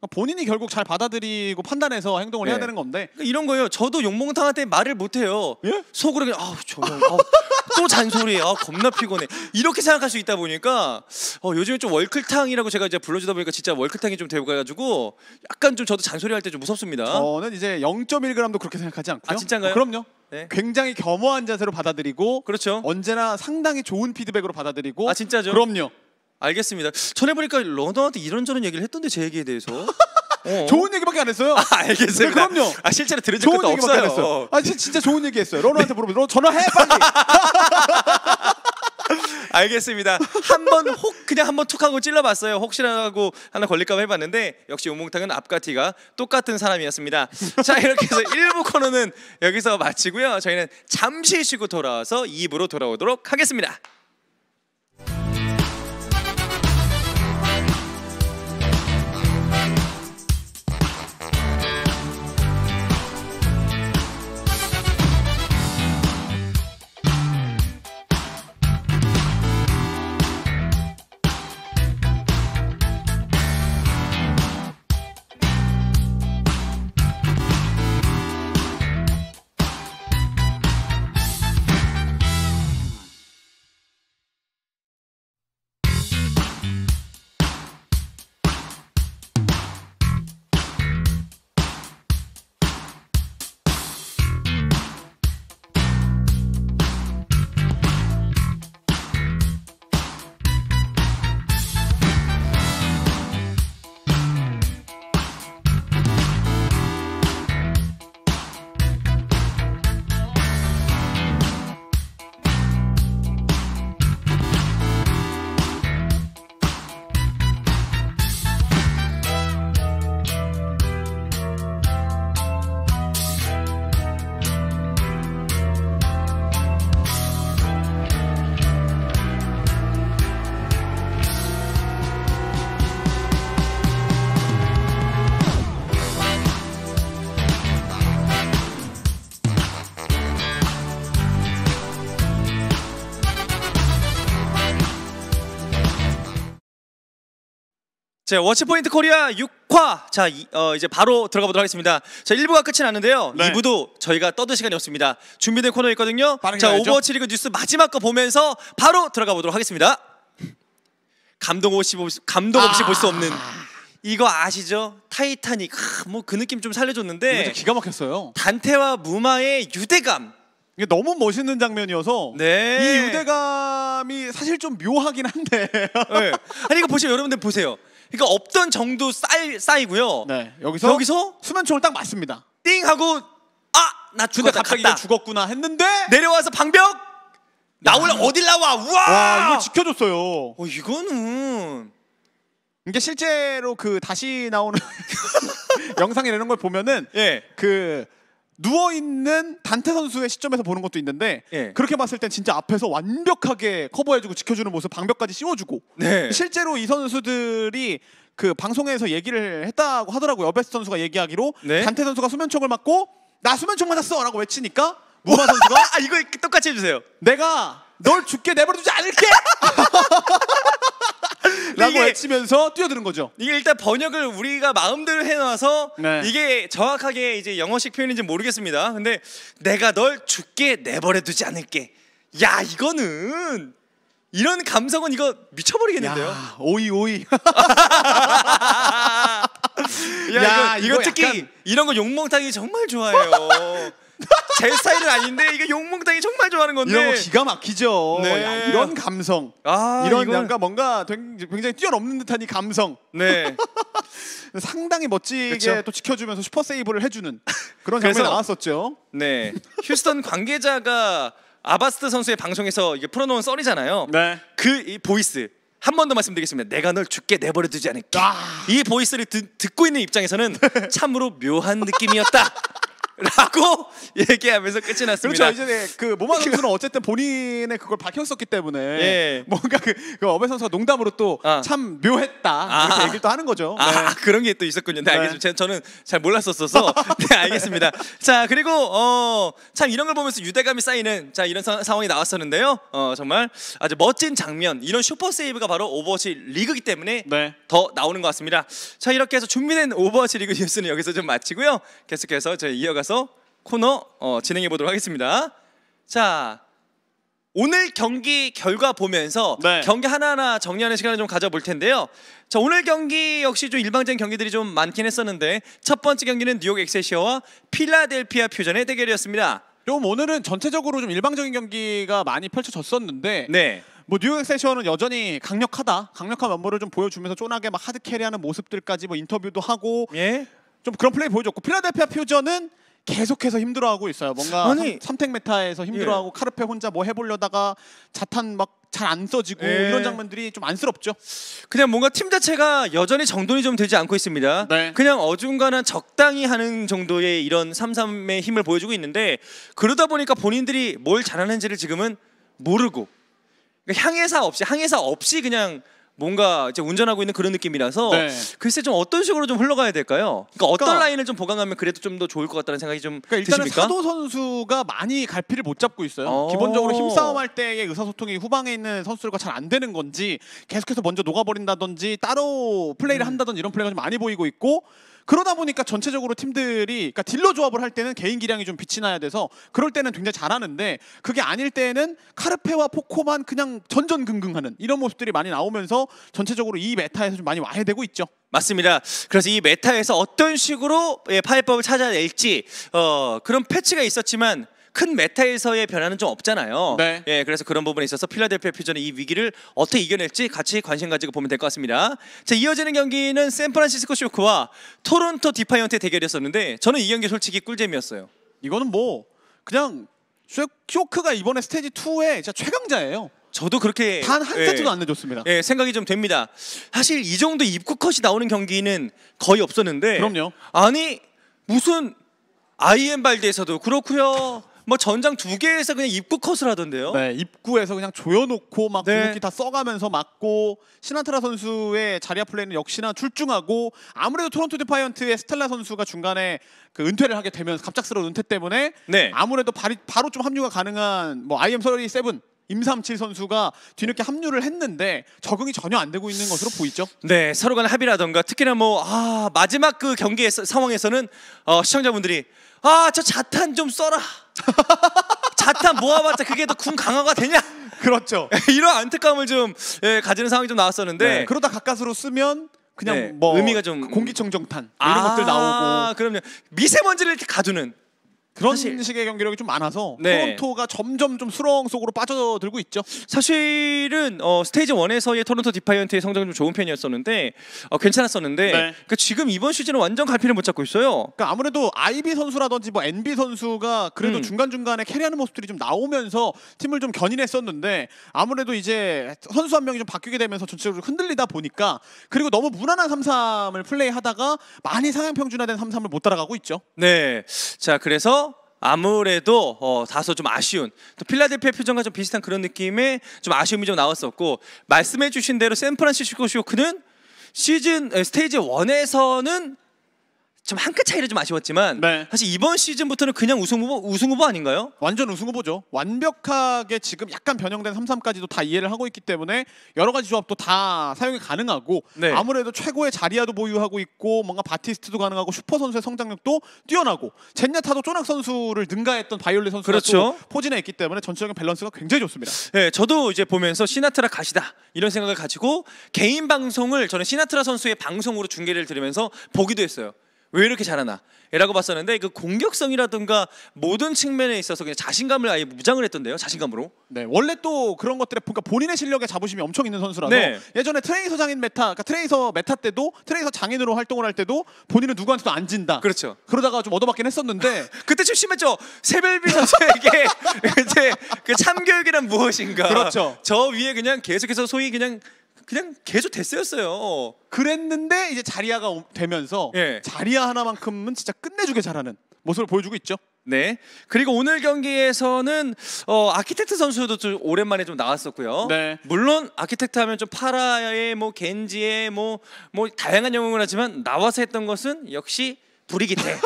그러니까 본인이 결국 잘 받아들이고 판단해서 행동을 예. 해야 네. 되는 건데 그러니까 이런 거예요. 저도 용몽탕한테 말을 못해요. 예? 속으로 그냥 아우 저또 잔소리, 아 겁나 피곤해 이렇게 생각할 수 있다 보니까 어, 요즘에 좀 월클탕이라고 제가 이제 불러주다 보니까 진짜 월클탕이 좀 되어가지고 약간 좀 저도 잔소리 할 때 좀 무섭습니다. 저는 이제 0.1g도 그렇게 생각하지 않고요. 아 진짜인가요? 어, 그럼요. 네. 굉장히 겸허한 자세로 받아들이고 그렇죠. 언제나 상당히 좋은 피드백으로 받아들이고 아 진짜죠? 그럼요. 알겠습니다. 전에 보니까 러너한테 이런저런 얘기를 했던데 제 얘기에 대해서. <laughs> 어. 좋은 얘기밖에 안 했어요. 아, 알겠습니다. 네, 그럼요. 아 실제로 들은 적도 좋은 얘기밖에 어요안 했어요. 아 진짜, 좋은 얘기했어요. 네. 러너한테 물어보세요. 전화해 빨리. <laughs> 알겠습니다. 한번 혹 그냥 한번 툭 하고 찔러봤어요. 혹시라고 하나 걸릴까 봐 해봤는데 역시 우몽탕은 앞가티가 똑같은 사람이었습니다. 자 이렇게 해서 1부 <laughs> 코너는 여기서 마치고요. 저희는 잠시 쉬고 돌아와서 2부로 돌아오도록 하겠습니다. 자, 워치포인트 코리아 6화. 자, 이, 어, 이제 바로 들어가 보도록 하겠습니다. 자, 1부가 끝이 났는데요. 네. 2부도 저희가 떠들 시간이 없습니다. 준비된 코너 있거든요. 자, 오버워치 리그 뉴스 마지막 거 보면서 바로 들어가 보도록 하겠습니다. 감동 없이 볼 수- 감동 없이 볼수 아. 없는 이거 아시죠? 타이타닉. 뭐 그 느낌 좀 살려줬는데 기가 막혔어요. 단테와 무마의 유대감. 이게 너무 멋있는 장면이어서 네. 이 유대감이 사실 좀 묘하긴 한데. 네. 아니 이거 보시면 여러분들 보세요. 그러니까 없던 정도 쌓이, 쌓이고요. 네. 여기서 여기서 수면총을 딱 맞습니다. 띵 하고 아 나 죽었다. 갑자기 죽었구나 했는데 내려와서 방벽 나올라 네. 어딜 나와 우와. 와 이거 지켜줬어요. 어 이거는 이게 실제로 그 다시 나오는 <laughs> 영상이라는 걸 보면은 예. 그 누워 있는 단테 선수의 시점에서 보는 것도 있는데 예. 그렇게 봤을 땐 진짜 앞에서 완벽하게 커버해주고 지켜주는 모습, 방벽까지 씌워주고 네. 실제로 이 선수들이 그 방송에서 얘기를 했다고 하더라고요. 베스 선수가 얘기하기로 네. 단테 선수가 수면총을 맞고 나 수면총 맞았어라고 외치니까 무마 선수가 <laughs> 아 이거 똑같이 해주세요. 내가 널 죽게 내버려두지 않을게. <laughs> 라고 외치면서 뛰어드는 거죠. 이게 일단 번역을 우리가 마음대로 해놔서 네. 이게 정확하게 이제 영어식 표현인지 모르겠습니다. 근데 내가 널 죽게 내버려두지 않을게. 야 이거는 이런 감성은 이거 미쳐버리겠는데요. 야, 오이 오이. <laughs> 야, 야, 이거, 이거 특히 약간... 이런 거욕먹탕기 정말 좋아해요. 제 스타일은 아닌데 이게 용몽당이 정말 좋아하는 건데 이런 거 기가 막히죠. 네. 야, 이런 감성, 아, 이런 이건... 뭔가 굉장히 뛰어넘는 듯한 이 감성. 네. <laughs> 상당히 멋지게 그쵸? 또 지켜주면서 슈퍼 세이브를 해주는 그런 장면이 나왔었죠. 네, 휴스턴 관계자가 아바스트 선수의 방송에서 이게 풀어놓은 썰이잖아요. 네. 그 보이스 한 번 더 말씀드리겠습니다. 내가 널 죽게 내버려 두지 않을게. 아. 이 보이스를 듣, 듣고 있는 입장에서는 <laughs> 참으로 묘한 느낌이었다. 라고 <laughs> 얘기하면서 끝이 났습니다. 그렇죠. 이제 그 모마 선수는 어쨌든 본인의 그걸 밝혔었기 때문에 예. 뭔가 그, 그 어베 선수가 농담으로 또참 아. 묘했다 이렇게 아. 얘기를 또 하는 거죠. 아, 네. <laughs> 그런 게 또 있었군요. 네, 네. 알겠습니다. 네. 저는 잘 몰랐었어서 <laughs> 네, 알겠습니다. 자 그리고 어, 참 이런 걸 보면서 유대감이 쌓이는 자 이런 사, 상황이 나왔었는데요. 어, 정말 아주 멋진 장면 이런 슈퍼 세이브가 바로 오버워치 리그이기 때문에 네. 더 나오는 것 같습니다. 자 이렇게 해서 준비된 오버워치 리그 뉴스는 여기서 좀 마치고요. 계속해서 저희 이어가서 가서 코너 어, 진행해 보도록 하겠습니다. 자, 오늘 경기 결과 보면서 네. 경기 하나하나 정리하는 시간을 좀 가져볼 텐데요. 자 오늘 경기 역시 좀 일방적인 경기들이 좀 많긴 했었는데 첫 번째 경기는 뉴욕 엑세시어와 필라델피아 퓨전의 대결이었습니다. 그 오늘은 전체적으로 좀 일방적인 경기가 많이 펼쳐졌었는데 네. 뭐 뉴욕 세션은 여전히 강력하다 강력한 면모를 좀 보여주면서 쫀하게 막 하드 캐리하는 모습들까지 뭐 인터뷰도 하고 예? 좀 그런 플레이 보여줬고 필라델피아 퓨전은 계속해서 힘들어하고 있어요. 뭔가 아니, 삼, 탱 메타에서 힘들어하고 예. 카르페 혼자 뭐 해보려다가 자탄 막 잘 안 써지고 예. 이런 장면들이 좀 안쓰럽죠. 그냥 뭔가 팀 자체가 여전히 정돈이 좀 되지 않고 있습니다. 네. 그냥 어중간한 적당히 하는 정도의 이런 삼삼의 힘을 보여주고 있는데 그러다 보니까 본인들이 뭘 잘하는지를 지금은 모르고 그러니까 향해사 없이 향해사 없이 그냥 뭔가 이제 운전하고 있는 그런 느낌이라서 네. 글쎄 좀 어떤 식으로 좀 흘러가야 될까요? 그러니까 어떤 그러니까 라인을 좀 보강하면 그래도 좀 더 좋을 것 같다는 생각이 좀 그러니까 일단은 드십니까? 사도 선수가 많이 갈피를 못 잡고 있어요. 어. 기본적으로 힘싸움할 때의 의사소통이 후방에 있는 선수들과 잘 안 되는 건지 계속해서 먼저 녹아버린다든지 따로 플레이를 음. 한다든지 이런 플레이가 좀 많이 보이고 있고 그러다 보니까 전체적으로 팀들이 그러니까 딜러 조합을 할 때는 개인 기량이 좀 빛이 나야 돼서 그럴 때는 굉장히 잘하는데 그게 아닐 때는 에 카르페와 포코만 그냥 전전긍긍하는 이런 모습들이 많이 나오면서 전체적으로 이 메타에서 좀 많이 와해되고 있죠. 맞습니다. 그래서 이 메타에서 어떤 식으로 예, 파이법을 찾아낼지 어, 그런 패치가 있었지만 큰 메타에서의 변화는 좀 없잖아요. 네. 예, 그래서 그런 부분에 있어서 필라델피아 퓨전이이 위기를 어떻게 이겨낼지 같이 관심 가지고 보면 될 것 같습니다. 자, 이어지는 경기는 샌프란시스코 쇼크와 토론토 디파이언트의 대결이었었는데 저는 이 경기 솔직히 꿀잼이었어요. 이거는 뭐 그냥 쇼크가 이번에 스테이지 2에 진짜 최강자예요. 저도 그렇게 단한 예. 세트도 예, 안 내줬습니다. 예, 생각이 좀 됩니다. 사실 이 정도 입구 컷이 나오는 경기는 거의 없었는데 그럼요. 아니 무슨 아이엠 발드에서도 그렇고요. 뭐 전장 두 개에서 그냥 입구 컷을 하던데요. 네, 입구에서 그냥 조여놓고 막 네. 궁극기 다 써가면서 막고 신한테라 선수의 자리아 플레이는 역시나 출중하고 아무래도 토론토 디파이언트의 스텔라 선수가 중간에 그 은퇴를 하게 되면 서 갑작스러운 은퇴 때문에 네. 아무래도 바리, 바로 좀 합류가 가능한 뭐 IM 37 임삼칠 선수가 뒤늦게 합류를 했는데 적응이 전혀 안 되고 있는 것으로 보이죠. 네, 서로 간 합의라던가 특히나 뭐 아, 마지막 그 경기 의 상황에서는 어, 시청자분들이 아, 저 자탄 좀 써라. <laughs> 자탄 모아봤자 그게 더 군 강화가 되냐? 그렇죠. <laughs> 이런 안타까움을 좀 예, 가지는 상황이 좀 나왔었는데 네, 그러다 가까스로 쓰면 그냥 네, 뭐 의미가 좀 그 공기청정탄 뭐 이런 아 것들 나오고 그럼요 미세먼지를 이렇게 가두는 그런 사실... 식의 경기력이 좀 많아서 네. 토론토가 점점 좀 수렁 속으로 빠져들고 있죠. 사실은 어, 스테이지 1에서의 토론토 디파이언트의 성적이좀 좋은 편이었었는데 어, 괜찮았었는데 네. 그러니까 지금 이번 시즌은 완전 갈피를 못 잡고 있어요. 그러니까 아무래도 IB 선수라든지 뭐 NB 선수가 그래도 음. 중간중간에 캐리하는 모습들이 좀 나오면서 팀을 좀 견인했었는데 아무래도 이제 선수 한 명이 좀 바뀌게 되면서 전체적으로 흔들리다 보니까 그리고 너무 무난한 3-3을 플레이하다가 많이 상향평준화된 3-3을 못 따라가고 있죠. 네. 자, 그래서 아무래도 어, 다소 좀 아쉬운 또 필라델피아 표정과 좀 비슷한 그런 느낌의 좀 아쉬움이 좀 나왔었고 말씀해 주신 대로 샌프란시스코 쇼크는 시즌 스테이지 1에서는 참한끗차이를좀 아쉬웠지만 네. 사실 이번 시즌부터는 그냥 우승 후보 우승 후보 아닌가요? 완전 우승 후보죠. 완벽하게 지금 약간 변형된 3-3까지도 다 이해를 하고 있기 때문에 여러 가지 조합도 다 사용이 가능하고 네. 아무래도 최고의 자리야도 보유하고 있고 뭔가 바티스트도 가능하고 슈퍼 선수의 성장력도 뛰어나고 젠야타도 쪼낙 선수를 능가했던 바이올리 선수가 그렇죠. 포진해 있기 때문에 전체적인 밸런스가 굉장히 좋습니다. 네, 저도 이제 보면서 시나트라 가시다 이런 생각을 가지고 개인 방송을 저는 시나트라 선수의 방송으로 중계를 들으면서 보기도 했어요. 왜 이렇게 잘하나? 라고 봤었는데 그 공격성이라든가 모든 측면에 있어서 그냥 자신감을 아예 무장을 했던데요 자신감으로 네 원래 또 그런 것들에 그러니까 본인의 실력에 자부심이 엄청 있는 선수라서 네. 예전에 트레이서 장인 메타 그러니까 트레이서 메타 때도 트레이서 장인으로 활동을 할 때도 본인은 누구한테도 안 진다 그렇죠 그러다가 좀 얻어맞긴 했었는데 <laughs> 그때 좀 심했죠 세벨비 선수에게 <laughs> 이제 그 참교육이란 무엇인가 그렇죠 저 위에 그냥 계속해서 소위 그냥 그냥 계속 됐어요 그랬는데 이제 자리아가 되면서 예. 자리아 하나만큼은 진짜 끝내주게 잘하는 모습을 보여주고 있죠. 네. 그리고 오늘 경기에서는 어, 아키텍트 선수도 좀 오랜만에 좀 나왔었고요. 네. 물론 아키텍트 하면 좀 파라의 뭐 겐지의 뭐뭐 뭐 다양한 영웅을 하지만 나와서 했던 것은 역시 브리기테.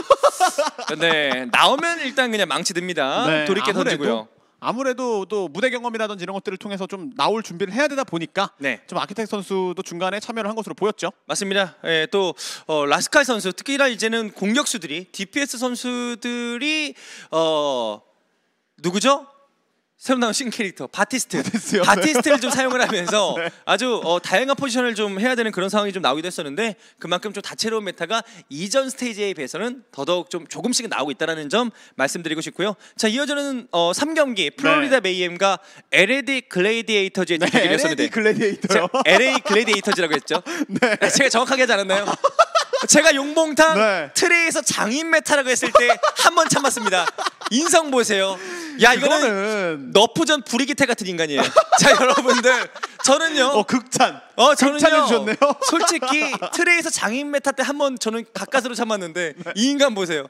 <laughs> 네. 나오면 일단 그냥 망치듭니다. 네, 돌이켜 아무 던지고요. 아무래도 또 무대 경험이라든지 이런 것들을 통해서 좀 나올 준비를 해야 되다 보니까 네. 좀 아키텍 선수도 중간에 참여를 한 것으로 보였죠. 맞습니다. 예, 또 어, 라스칼 선수 특히나 이제는 공격수들이 DPS 선수들이 어 누구죠? 새로 나온 신 캐릭터 바티스트 바티스트요? 바티스트를 좀 사용을 하면서 <laughs> 네. 아주 어, 다양한 포지션을 좀 해야 되는 그런 상황이 좀 나오기도 했었는데 그만큼 좀 다채로운 메타가 이전 스테이지에 비해서는 더더욱 좀 조금씩 나오고 있다라는 점 말씀드리고 싶고요. 자 이어지는 어, 3경기 플로리다 네. 메이엠과 LAD 글레이디에이터즈의 네, 경기였었는데 LAD 글레디에이터요 LA 글레이디에이터즈라고 했죠. 네. 제가 정확하게 하지 않았나요? <laughs> 제가 용봉탕 네. 트레이에서 장인 메타라고 했을 때 한 번 참았습니다. 인성 보세요. 야 이거는 너프전 부리기태 같은 인간이에요. 자 여러분들 저는요. 어 극찬. 어 저는요. 주셨네요. 솔직히 트레이에서 장인 메타 때 한 번 저는 가까스로 참았는데 네. 이 인간 보세요.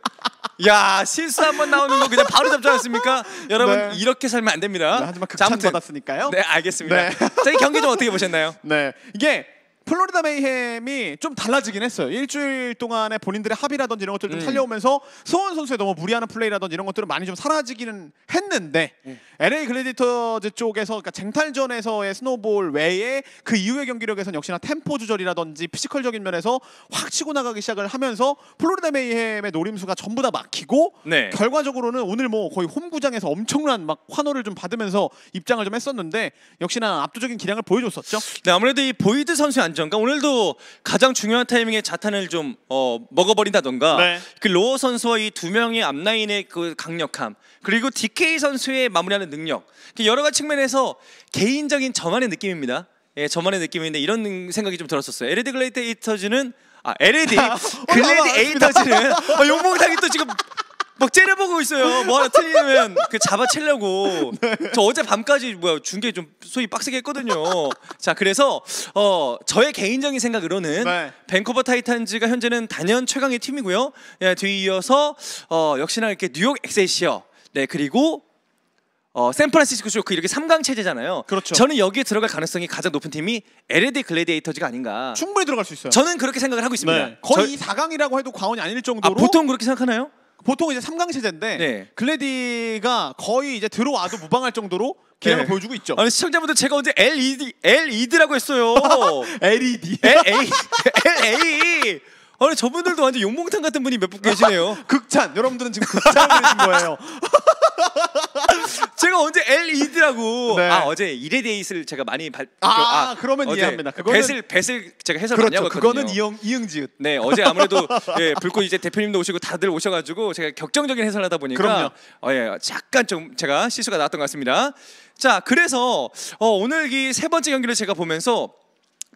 야 실수 한 번 나오는 거 그냥 바로 잡지 않습니까? 여러분 네. 이렇게 살면 안 됩니다. 네, 하지만 극찬 자, 받았으니까요. 네 알겠습니다. 네. 자이 경기 좀 어떻게 보셨나요? 네 이게 플로리다 메이햄이 좀 달라지긴 했어요. 일주일 동안에 본인들의 합의라든지 이런 것들을 좀 음. 살려오면서 소원 선수의 너무 무리하는 플레이라든지 이런 것들은 많이 좀 사라지기는 했는데 음. LA 글래디터즈 쪽에서 그러니까 쟁탈전에서의 스노볼 외에 그 이후의 경기력에선 역시나 템포 조절이라든지 피지컬적인 면에서 확 치고 나가기 시작을 하면서 플로리다 메이햄의 노림수가 전부 다 막히고 네. 결과적으로는 오늘 뭐 거의 홈구장에서 엄청난 막 환호를 좀 받으면서 입장을 좀 했었는데 역시나 압도적인 기량을 보여줬었죠. 네 아무래도 이 보이드 선수의 안전 그렇죠. 그러니까 오늘도 가장 중요한 타이밍에 자탄을 좀 어, 먹어버린다던가 네. 그 로어 선수와 이 두 명의 앞라인의 그 강력함 그리고 DK 선수의 마무리하는 능력 그러니까 여러 가지 측면에서 개인적인 저만의 느낌입니다. 예, 저만의 느낌인데 이런 생각이 좀 들었었어요. LED 글레이테이터즈는 아, LED <laughs> 글래디에이터즈는 <laughs> 아, 용봉당이 또 지금 막 째려보고 있어요. 뭐 하나 틀리면 그 잡아채려고. 네. 저 어제 밤까지 뭐야 중계 좀 소위 빡세게 했거든요. 자 그래서 어 저의 개인적인 생각으로는 네. 밴쿠버 타이탄즈가 현재는 단연 최강의 팀이고요. 예, 뒤이어서 어 역시나 이렇게 뉴욕 엑세시어. 네 그리고 어, 샌프란시스코 쇼크 그 이렇게 3강 체제잖아요. 그렇죠. 저는 여기에 들어갈 가능성이 가장 높은 팀이 LAD 글래디에이터즈가 아닌가. 충분히 들어갈 수 있어요. 저는 그렇게 생각을 하고 있습니다. 네. 거의 저, 4강이라고 해도 과언이 아닐 정도로. 아, 보통 그렇게 생각하나요? 보통 이제 3강 체제인데 네. 글래디가 거의 이제 들어와도 무방할 정도로 기량을 네. 보여주고 있죠. 아니 시청자분들 제가 언제 LED LED라고 했어요. LED. <laughs> LA. LA. 아니 저분들도 완전 용몽탕 같은 분이 몇 분 계시네요. <laughs> 극찬. 여러분들은 지금 극찬을 내신 거예요. <laughs> 제가 언제 LED라고 네. 아 어제 이레데이스를 제가 많이 발 아, 그, 아, 그러면 이해합니다. 그거는 뱃을 뱃을 제가 해설 그렇죠. 많이 하거든요. 그거는 이영 이응지읒. 네 어제 아무래도 예, 불꽃 이제 대표님도 오시고 다들 오셔가지고 제가 격정적인 해설하다 보니까 어, 예, 잠깐 좀 제가 실수가 나왔던 것 같습니다. 자 그래서 어, 오늘 이 세 번째 경기를 제가 보면서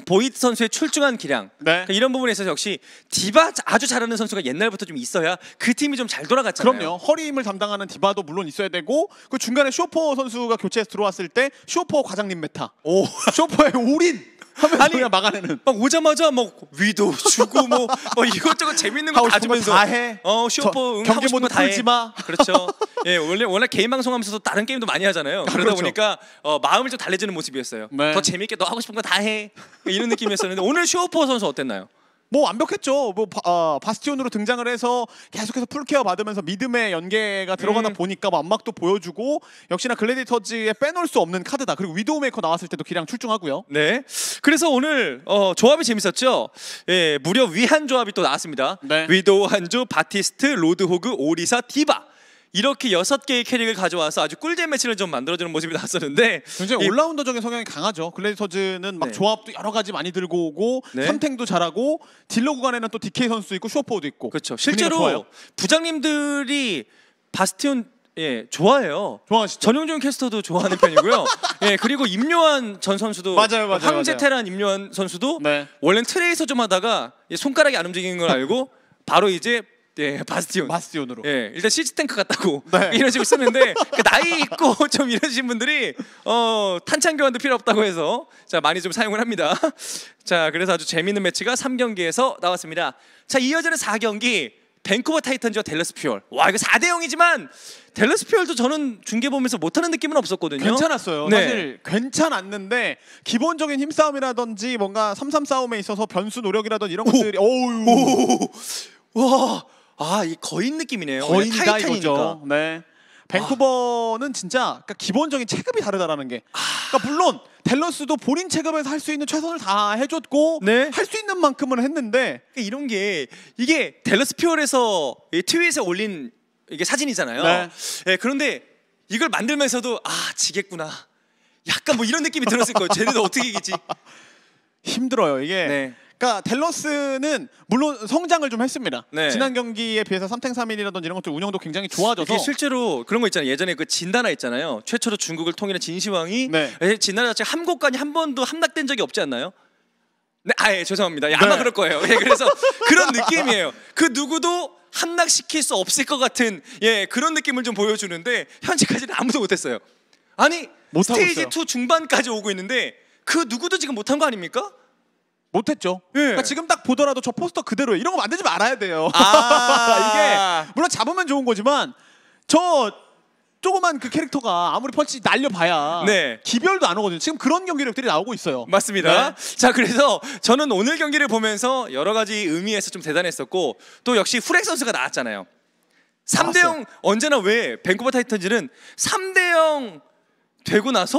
보이드 선수의 출중한 기량 네. 그러니까 이런 부분에 있어서 역시 디바 아주 잘하는 선수가 옛날부터 좀 있어야 그 팀이 좀 잘 돌아갔잖아요. 그럼요. 허리 힘을 담당하는 디바도 물론 있어야 되고 그 중간에 쇼퍼 선수가 교체해서 들어왔을 때 쇼퍼 과장님 메타. 오. 쇼퍼의 올인 하면 아니 그냥 막아내는. 막 오자마자 막 위도 주고 뭐, 뭐 이것저것 재밌는 거 다 주면서 다 해. 어 쇼퍼 응, 경기 모드 다지 마. 그렇죠. 예 원래 원래 개인 방송하면서도 다른 게임도 많이 하잖아요. 그러다 그렇죠. 보니까 어, 마음을 좀달래지는 모습이었어요. 네. 더 재밌게 너 하고 싶은 거 다 해. 이런 느낌이었었는데 오늘 쇼퍼 선수 어땠나요? 뭐 완벽했죠. 뭐 바, 어, 바스티온으로 등장을 해서 계속해서 풀케어 받으면서 믿음의 연계가 들어가다 음. 보니까 뭐막도 보여주고 역시나 글래디터즈에 빼놓을 수 없는 카드다. 그리고 위도우메이커 나왔을 때도 기량 출중하고요. 네. 그래서 오늘 어, 조합이 재밌었죠. 예, 무려 위한 조합이 또 나왔습니다. 네. 위도우 한주 바티스트, 로드호그, 오리사, 디바. 이렇게 여섯 개의 캐릭을 가져와서 아주 꿀잼 매치를 좀 만들어주는 모습이 나왔었는데 굉장히 올라운더적인 성향이 강하죠. 글래디터즈는 막 네. 조합도 여러 가지 많이 들고 오고 네. 선택도 잘하고 딜러 구간에는 또 DK 선수 있고 슈퍼포도 있고 그렇죠. 실제로 부장님들이 바스티온 예 좋아해요. 좋아하시죠. 전용준 캐스터도 좋아하는 편이고요. <laughs> 예 그리고 임요한 전 선수도 맞아요, 맞아요, 황제 테란 임요한 선수도 네. 원래 트레이서 좀 하다가 손가락이 안 움직이는 걸 알고 바로 이제 예, 바스티온. 바스티온으로. 예, 일단 시즈탱크 같다고 <laughs> 네. 이런 식으로 쓰는데 그 나이 있고 <laughs> 좀 이러신 분들이 어, 탄창 교환도 필요 없다고 해서 자 많이 좀 사용을 합니다. <laughs> 자, 그래서 아주 재미있는 매치가 3경기에서 나왔습니다. 자, 이어지는 4경기 밴쿠버 타이탄즈와 델러스 퓨얼. 와 이거 4대 0이지만 델러스 피얼도 저는 중계 보면서 못하는 느낌은 없었거든요. 괜찮았어요. 네. 사실 괜찮았는데 기본적인 힘싸움이라든지 뭔가 3삼 싸움에 있어서 변수 노력이라든지 이런 것들이 오우 와 아, 이 거인 느낌이네요. 거인이다 이거죠. 네. 밴쿠버는 진짜 그러니까 기본적인 체급이 다르다라는 게. 아. 그러니까 물론 밸런스도 본인 체급에서 할 수 있는 최선을 다 해줬고 네. 할수 있는 만큼은 했는데 그러니까 이런 게 이게 델러스 피얼에서 이 트윗에 올린 이게 사진이잖아요. 네. 예, 그런데 이걸 만들면서도 아 지겠구나. 약간 뭐 이런 느낌이 들었을 거예요. 쟤네도 어떻게 이기지? <laughs> 힘들어요 이게. 네. 그러니까 델러스는 물론 성장을 좀 했습니다. 네. 지난 경기에 비해서 3탱 3일이라든지 이런 것들 운영도 굉장히 좋아져서 실제로 그런 거 있잖아요. 예전에 그 진단화 있잖아요. 최초로 중국을 통일한 진시황이 네. 예, 진단화 자체가 함국간이 한 번도 함락된 적이 없지 않나요? 네, 아예 죄송합니다. 예, 아마 네. 그럴 거예요. 예, 그래서 <laughs> 그런 느낌이에요. 그 누구도 함락시킬 수 없을 것 같은 예 그런 느낌을 좀 보여주는데 현재까지는 아무도 못했어요. 아니 스테이지 있2 중반까지 오고 있는데 그 누구도 지금 못한 거 아닙니까? 못했죠. 예. 그러니까 지금 딱 보더라도 저 포스터 그대로 이런 거 만들지 말아야 돼요. 아 <laughs> 이게 물론 잡으면 좋은 거지만 저 조그만 그 캐릭터가 아무리 펀치 날려봐야 네. 기별도 안 오거든요. 지금 그런 경기력들이 나오고 있어요. 맞습니다. 네. 자 그래서 저는 오늘 경기를 보면서 여러 가지 의미에서 좀 대단했었고 또 역시 후렉 선수가 나왔잖아요. 3대 0 언제나 왜 밴쿠버 타이탄즈는 3대 0 되고 나서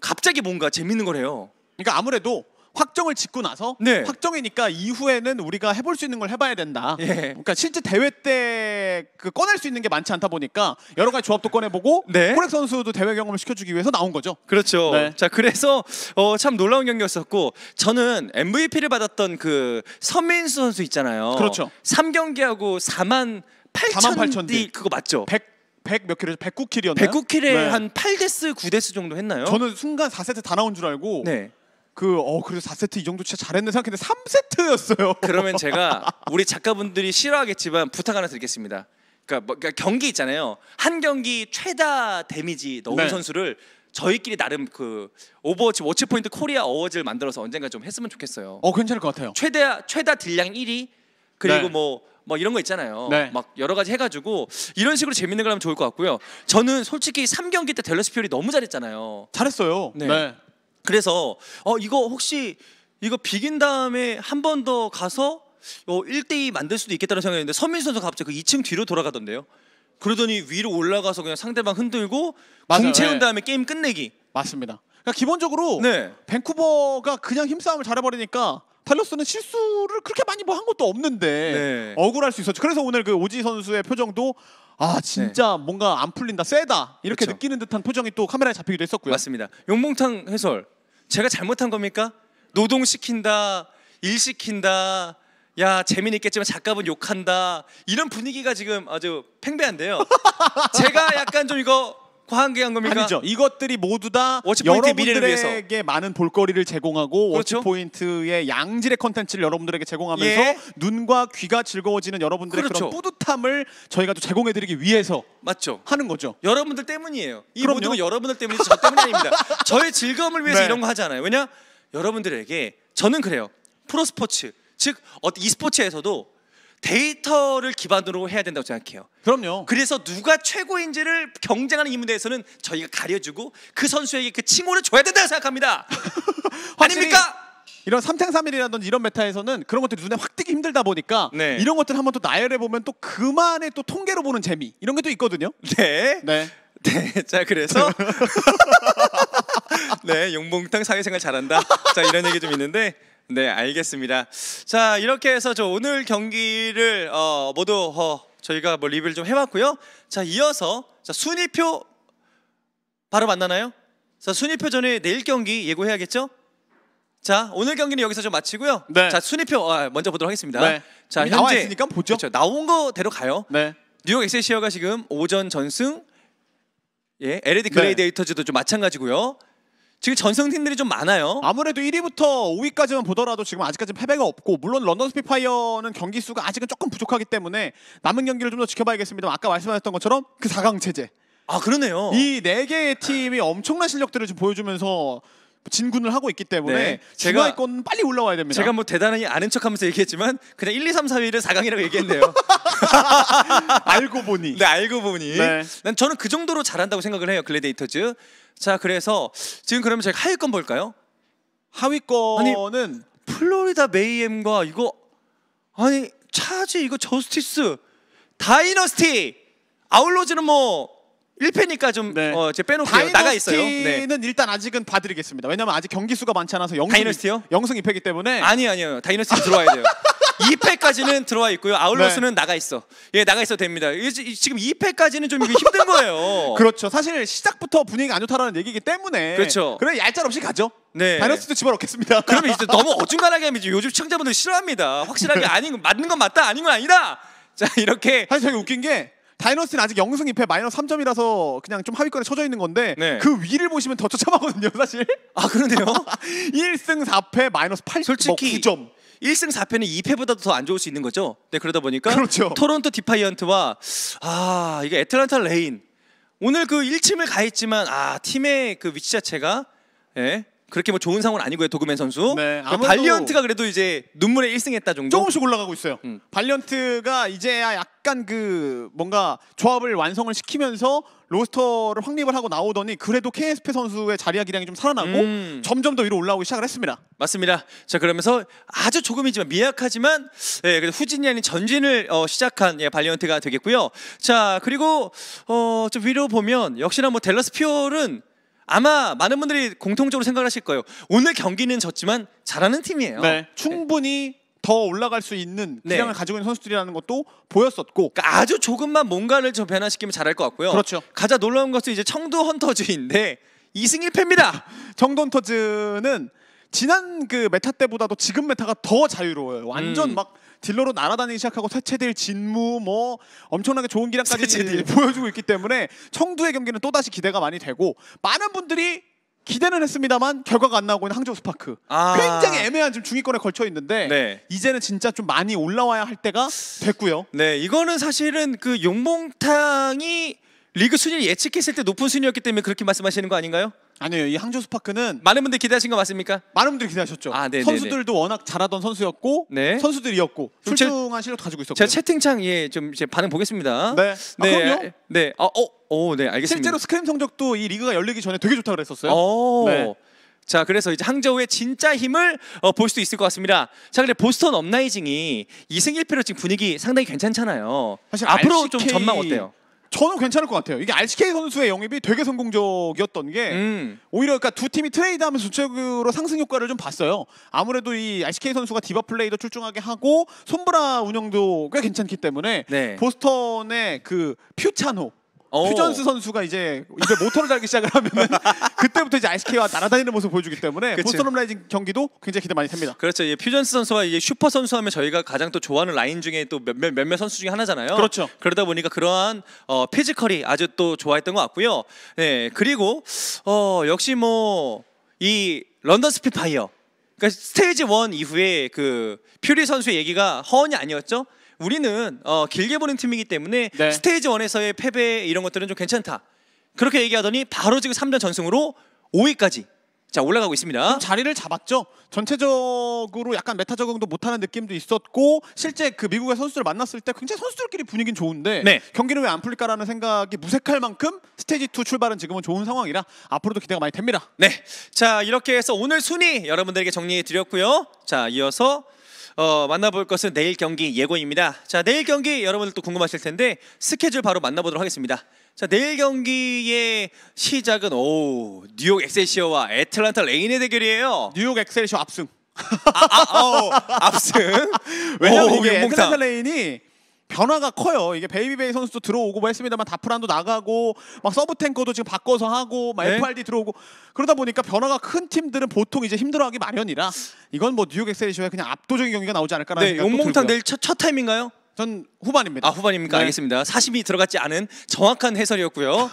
갑자기 뭔가 재밌는 걸 해요. 그러니까 아무래도 확정을 짓고 나서 네. 확정이니까 이후에는 우리가 해볼 수 있는 걸 해봐야 된다. 예. 그러니까 실제 대회 때그 꺼낼 수 있는 게 많지 않다 보니까 여러 가지 조합도 꺼내보고 네. 코렉 선수도 대회 경험을 시켜주기 위해서 나온 거죠. 그렇죠. 네. 자 그래서 어, 참 놀라운 경기였었고 저는 MVP를 받았던 그 선민수 선수 있잖아요. 그렇죠. 3경기하고 4만 8천 4 8천 디 그거 맞죠? 100 100몇 킬이죠? 109킬이었나요? 109킬에 네. 한 8데스 9데스 정도 했나요? 저는 순간 4세트 다 나온 줄 알고 네. 그어 그래서 4세트 이 정도 진짜 잘했네 생각했는데 3세트였어요. <laughs> 그러면 제가 우리 작가분들이 싫어하겠지만 부탁 하나 드리겠습니다. 그러니까, 뭐, 그러니까 경기 있잖아요. 한 경기 최다 데미지 넣은 네. 선수를 저희끼리 나름 그 오버워치 워치 포인트 코리아 어워즈를 만들어서 언젠가 좀 했으면 좋겠어요. 어 괜찮을 것 같아요. 최대 최다 딜량 1위 그리고 네. 뭐. 뭐 이런 거 있잖아요. 네. 막 여러 가지 해가지고 이런 식으로 재밌는 걸 하면 좋을 것 같고요. 저는 솔직히 3경기 때델러스피어리 너무 잘했잖아요. 잘했어요. 네. 네. 그래서 어 이거 혹시 이거 비긴 다음에 한 번 더 가서 어 1대2 만들 수도 있겠다는 생각했는데 선민 선수가 갑자기 2층 그 뒤로 돌아가던데요. 그러더니 위로 올라가서 그냥 상대방 흔들고 맞 채운 네. 다음에 네. 게임 끝내기. 맞습니다. 그러니까 기본적으로 네. 밴쿠버가 그냥 힘싸움을 잘해버리니까 탈로스는 실수를 그렇게 많이 뭐 한 것도 없는데 네. 억울할 수 있었죠. 그래서 오늘 그 오지 선수의 표정도 아 진짜 네. 뭔가 안 풀린다 세다 이렇게 그렇죠. 느끼는 듯한 표정이 또 카메라에 잡히기도 했었고요. 맞습니다. 용봉탕 해설 제가 잘못한 겁니까? 노동시킨다, 일시킨다, 야 재미는 있겠지만 작가분 욕한다 이런 분위기가 지금 아주 팽배한데요. 제가 약간 좀 이거 과한한 겁니까? 아니죠. 이것들이 모두 다 여러분들에게 많은 볼거리를 제공하고 그렇죠? 워치포인트의 양질의 컨텐츠를 여러분들에게 제공하면서 예. 눈과 귀가 즐거워지는 여러분들의 그렇죠. 그런 뿌듯함을 저희가 또 제공해드리기 위해서 맞죠. 하는 거죠. 여러분들 때문이에요. 이 그럼요. 모든 건 여러분들 때문이지 저 때문이 아닙니다. <laughs> 저의 즐거움을 위해서 네. 이런 거 하잖아요. 왜냐? 여러분들에게 저는 그래요. 프로스포츠 즉 어떤 e스포츠에서도 데이터를 기반으로 해야 된다고 생각해요. 그럼요. 그래서 누가 최고인지를 경쟁하는 이 무대에서는 저희가 가려주고 그 선수에게 그 칭호를 줘야 된다고 생각합니다. <laughs> 아닙니까? 이런 3탱3일이라든지 이런 메타에서는 그런 것들이 눈에 확띄기 힘들다 보니까 네. 이런 것들 한번 또 나열해보면 또 그만의 또 통계로 보는 재미 이런 게 또 있거든요. 네. 네. <laughs> 네. 자, 그래서 <laughs> 네, 용봉탕 사회생활 잘한다. 자, 이런 얘기 좀 있는데 네, 알겠습니다. 자, 이렇게 해서 저 오늘 경기를 어, 모두 어, 저희가 뭐 리뷰를 좀 해봤고요. 자, 이어서 자, 순위표 바로 만나나요? 자, 순위표 전에 내일 경기 예고해야겠죠? 자, 오늘 경기는 여기서 좀 마치고요. 네. 자, 순위표 아, 먼저 보도록 하겠습니다. 네. 자, 현재 나와 있으니까 보죠. 그렇죠, 나온 거대로 가요. 네. 뉴욕 엑세시어가 지금 오전 전승, 예, 네. LAD 그레이데이터즈도좀 마찬가지고요. 지금 전승팀들이좀 많아요. 아무래도 1위부터 5위까지만 보더라도 지금 아직까지 패배가 없고 물론 런던 스피파이어는 경기 수가 아직은 조금 부족하기 때문에 남은 경기를 좀 더지켜봐야겠습니다 아까 말씀하셨던 것처럼 그 4강 체제. 아 그러네요. 이 네 개의 팀이 엄청난 실력들을 지 보여주면서 진군을 하고 있기 때문에 네, 제가 건 빨리 올라와야 됩니다. 제가 뭐 대단히 아는 척하면서 얘기했지만 그냥 1, 2, 3, 4위를 4강이라고 얘기했네요. <laughs> 알고 보니. 네, 알고 보니. 네. 난 저는 그 정도로 잘한다고 생각을 해요. 글래디에이터즈 자 그래서 지금 그러면 제가 하위 권 볼까요? 하위 거는 플로리다 메이엠과 이거 아니 차지 이거 저스티스 다이너스티 아울러즈는 뭐 1패니까 좀 네. 어, 제빼놓고 나가 있어요. 다이너스티는 네. 일단 아직은 봐드리겠습니다. 왜냐면 아직 경기 수가 많지 않아서 영승, 다이너스티요? 영승 2패기 때문에 아니 아니요. 다이너스티 들어와야 돼요. <laughs> 2패까지는 들어와 있고요. 아울러스는 네. 나가 있어. 예, 나가 있어 됩니다. 지금 2패까지는 좀 힘든 거예요. <laughs> 그렇죠. 사실 시작부터 분위기가 안 좋다라는 얘기이기 때문에 그렇죠. 그래 얄짤 없이 가죠. 네. 다이너스도 집어넣겠습니다. 그러면 이제 너무 <laughs> 어중간하게 하면 이제 요즘 시 청자분들 싫어합니다. 확실하게 네. 아닌 거 맞는 건 맞다, 아닌 건 아니다. 자, 이렇게 사실 되게 웃긴 게 다이너스는 아직 영승 2패 마이너스 3점이라서 그냥 좀 하위권에 쳐져 있는 건데 네. 그 위를 보시면 더 처참하거든요 사실 아 그러네요 1승 <laughs> 4패 마이너스 8 뭐 솔직히 뭐 9점 1승 4패는 2패보다도 더 안 좋을 수 있는 거죠. 네, 그러다 보니까 그렇죠. 토론토 디파이언트와 아, 이게 애틀란타 레인 오늘 그 1침을 가했지만 아, 팀의 그 위치 자체가 예, 그렇게 뭐 좋은 상은 황 아니고요 도그맨 선수. 네, 그러니까 아무래도 발리언트가 그래도 이제 눈물에 1승했다 정도. 조금씩 올라가고 있어요. 음. 발리언트가 이제야 약간 그 뭔가 조합을 완성을 시키면서 로스터를 확립을 하고 나오더니 그래도 KSP 선수의 자리와 기량이 좀 살아나고 음. 점점 더 위로 올라오기 시작을 했습니다. 맞습니다. 자 그러면서 아주 조금이지만 미약하지만 예, 그래도 후진이 아닌 전진을 어, 시작한 예, 발리언트가 되겠고요. 자 그리고 어, 좀 위로 보면 역시나 뭐 델러스 피올은 아마 많은 분들이 공통적으로 생각하실 거예요. 오늘 경기는 졌지만 잘하는 팀이에요. 네, 충분히 더 올라갈 수 있는 네. 기량을 네. 가지고 있는 선수들이라는 것도 보였었고 그러니까 아주 조금만 뭔가를 좀 변화시키면 잘할 것 같고요. 그렇죠. 가장 놀라운 것은 이제 청도 헌터즈인데 2승 1패입니다. <laughs> 청도 헌터즈는 지난 그 메타 때보다도 지금 메타가 더 자유로워요. 완전 음. 막 딜러로 날아다니기 시작하고 세체딜 진무 뭐 엄청나게 좋은 기량까지 <laughs> 보여주고 있기 때문에 청두의 경기는 또다시 기대가 많이 되고 많은 분들이 기대는 했습니다만 결과가 안 나오고 있는 항저우 스파크 아 굉장히 애매한 지금 중위권에 걸쳐 있는데 네. 이제는 진짜 좀 많이 올라와야 할 때가 됐고요. 네 이거는 사실은 그 용봉탕이 리그 순위를 예측했을 때 높은 순위였기 때문에 그렇게 말씀하시는 거 아닌가요? 아니에요. 이 항저우 스파크는 많은 분들 기대하신 거 맞습니까? 많은 분들 기대하셨죠. 아, 네, 네, 네. 선수들도 워낙 잘하던 선수였고 네. 선수들이었고 출중한 실력 가지고 있었고 제 채팅창 예좀 이제 반응 보겠습니다. 네. 아, 그럼요. 아, 네. 아, 어, 오, 어, 네, 알겠습니다. 실제로 스크림 성적도 이 리그가 열리기 전에 되게 좋다고 그랬었어요. 오. 어. 네. 자 그래서 이제 항저우의 진짜 힘을 어, 볼 수도 있을 것 같습니다. 자 근데 보스턴 업라이징이 2승 1패로 지금 분위기 상당히 괜찮잖아요. 사실 앞으로 RCK 전망 어때요? 저는 괜찮을 것 같아요. 이게 RCK 선수의 영입이 되게 성공적이었던 게 음. 오히려 그러니까 두 팀이 트레이드하면서 전적으로 상승 효과를 좀 봤어요. 아무래도 이 RCK 선수가 디바 플레이도 출중하게 하고 손브라 운영도 꽤 괜찮기 때문에 네. 보스턴의 그 퓨차노 퓨전스 어. 선수가 이제 입에 모터를 달기 시작을 하면은 <laughs> 그때부터 이제 아이스 s k 와 날아다니는 모습 보여주기 때문에 보스턴 홈라이징 경기도 굉장히 기대 많이 됩니다. 그렇죠. 예, 퓨전스 선수가 이제 슈퍼 선수 하면 저희가 가장 또 좋아하는 라인 중에 또 몇몇 몇몇 선수 중에 하나잖아요. 그렇죠. 그러다 보니까 그러한 어, 피지컬이 아주 또 좋아했던 것 같고요. 네, 그리고 어, 역시 뭐 이 런던 스피파이어 그러니까 스테이지 원 이후에 그 퓨리 선수의 얘기가 허언이 아니었죠. 우리는 어, 길게 보는 팀이기 때문에 네. 스테이지 1에서의 패배 이런 것들은 좀 괜찮다. 그렇게 얘기하더니 바로 지금 3전 전승으로 5위까지 자 올라가고 있습니다. 자리를 잡았죠. 전체적으로 약간 메타 적응도 못하는 느낌도 있었고 실제 그 미국의 선수들 만났을 때 굉장히 선수들끼리 분위기는 좋은데 네. 경기는 왜 안 풀릴까라는 생각이 무색할 만큼 스테이지 2 출발은 지금은 좋은 상황이라 앞으로도 기대가 많이 됩니다. 네, 자 이렇게 해서 오늘 순위 여러분들에게 정리해 드렸고요. 자 이어서 어, 만나볼 것은 내일 경기 예고입니다. 자 내일 경기 여러분들 또 궁금하실 텐데 스케줄 바로 만나보도록 하겠습니다. 자 내일 경기의 시작은 오 뉴욕 엑셀시어와 애틀란타 레인의 대결이에요. 뉴욕 엑셀시어 압승. 아, 아, 어, 압승. 왜냐면 오, 이게 용봉상. 애틀란타 레인이 변화가 커요. 이게 베이비베이 선수도 들어오고 뭐 했습니다만 다프란도 나가고 막 서브 탱커도 지금 바꿔서 하고 막 네? FRD 들어오고 그러다 보니까 변화가 큰 팀들은 보통 이제 힘들어하기 마련이라 이건 뭐 뉴욕 엑셀시어의 그냥 압도적인 경기가 나오지 않을까라는 네, 생각도 용몽탕 들고요. 내일 첫, 첫 타임인가요? 전 후반입니다. 아 후반입니까? 네. 알겠습니다. 사심이 들어갔지 않은 정확한 해설이었고요.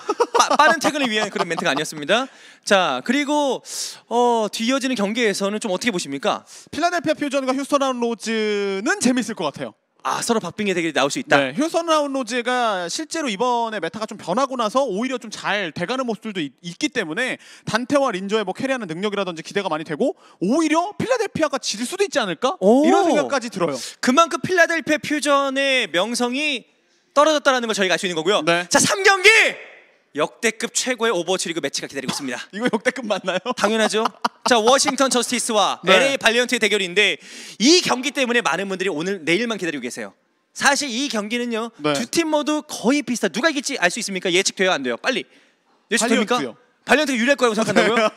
빠, 른 퇴근을 위한 그런 멘트가 아니었습니다. 자 그리고 어, 뒤이어지는 경기에서는 좀 어떻게 보십니까? 필라델피아 퓨전과 휴스턴 로즈는 재밌을 것 같아요. 아 서로 박빙의 대결이 나올 수 있다. 네, 효선 라운로즈가 실제로 이번에 메타가 좀 변하고 나서 오히려 좀 잘 돼가는 모습들도 있, 기 때문에 단테와 린저의 뭐 캐리하는 능력이라든지 기대가 많이 되고 오히려 필라델피아가 질 수도 있지 않을까 이런 생각까지 들어요. 그만큼 필라델피아 퓨전의 명성이 떨어졌다는 라걸 저희가 알 수 있는 거고요. 네. 자 3경기 역대급 최고의 오버워치 리그 매치가 기다리고 있습니다. <laughs> 이거 역대급 맞나요? 당연하죠. 자 워싱턴 저스티스와 <laughs> 네. LA 발리언트의 대결인데 이 경기 때문에 많은 분들이 오늘 내일만 기다리고 계세요. 사실 이 경기는요 네. 두팀 모두 거의 비슷하. 누가 이길지 알 수 있습니까? 예측돼요 안 돼요? 빨리 예측됩니까? 발리언트요. 발리언트가 유리할 거라고 생각한다고요? <laughs> 네.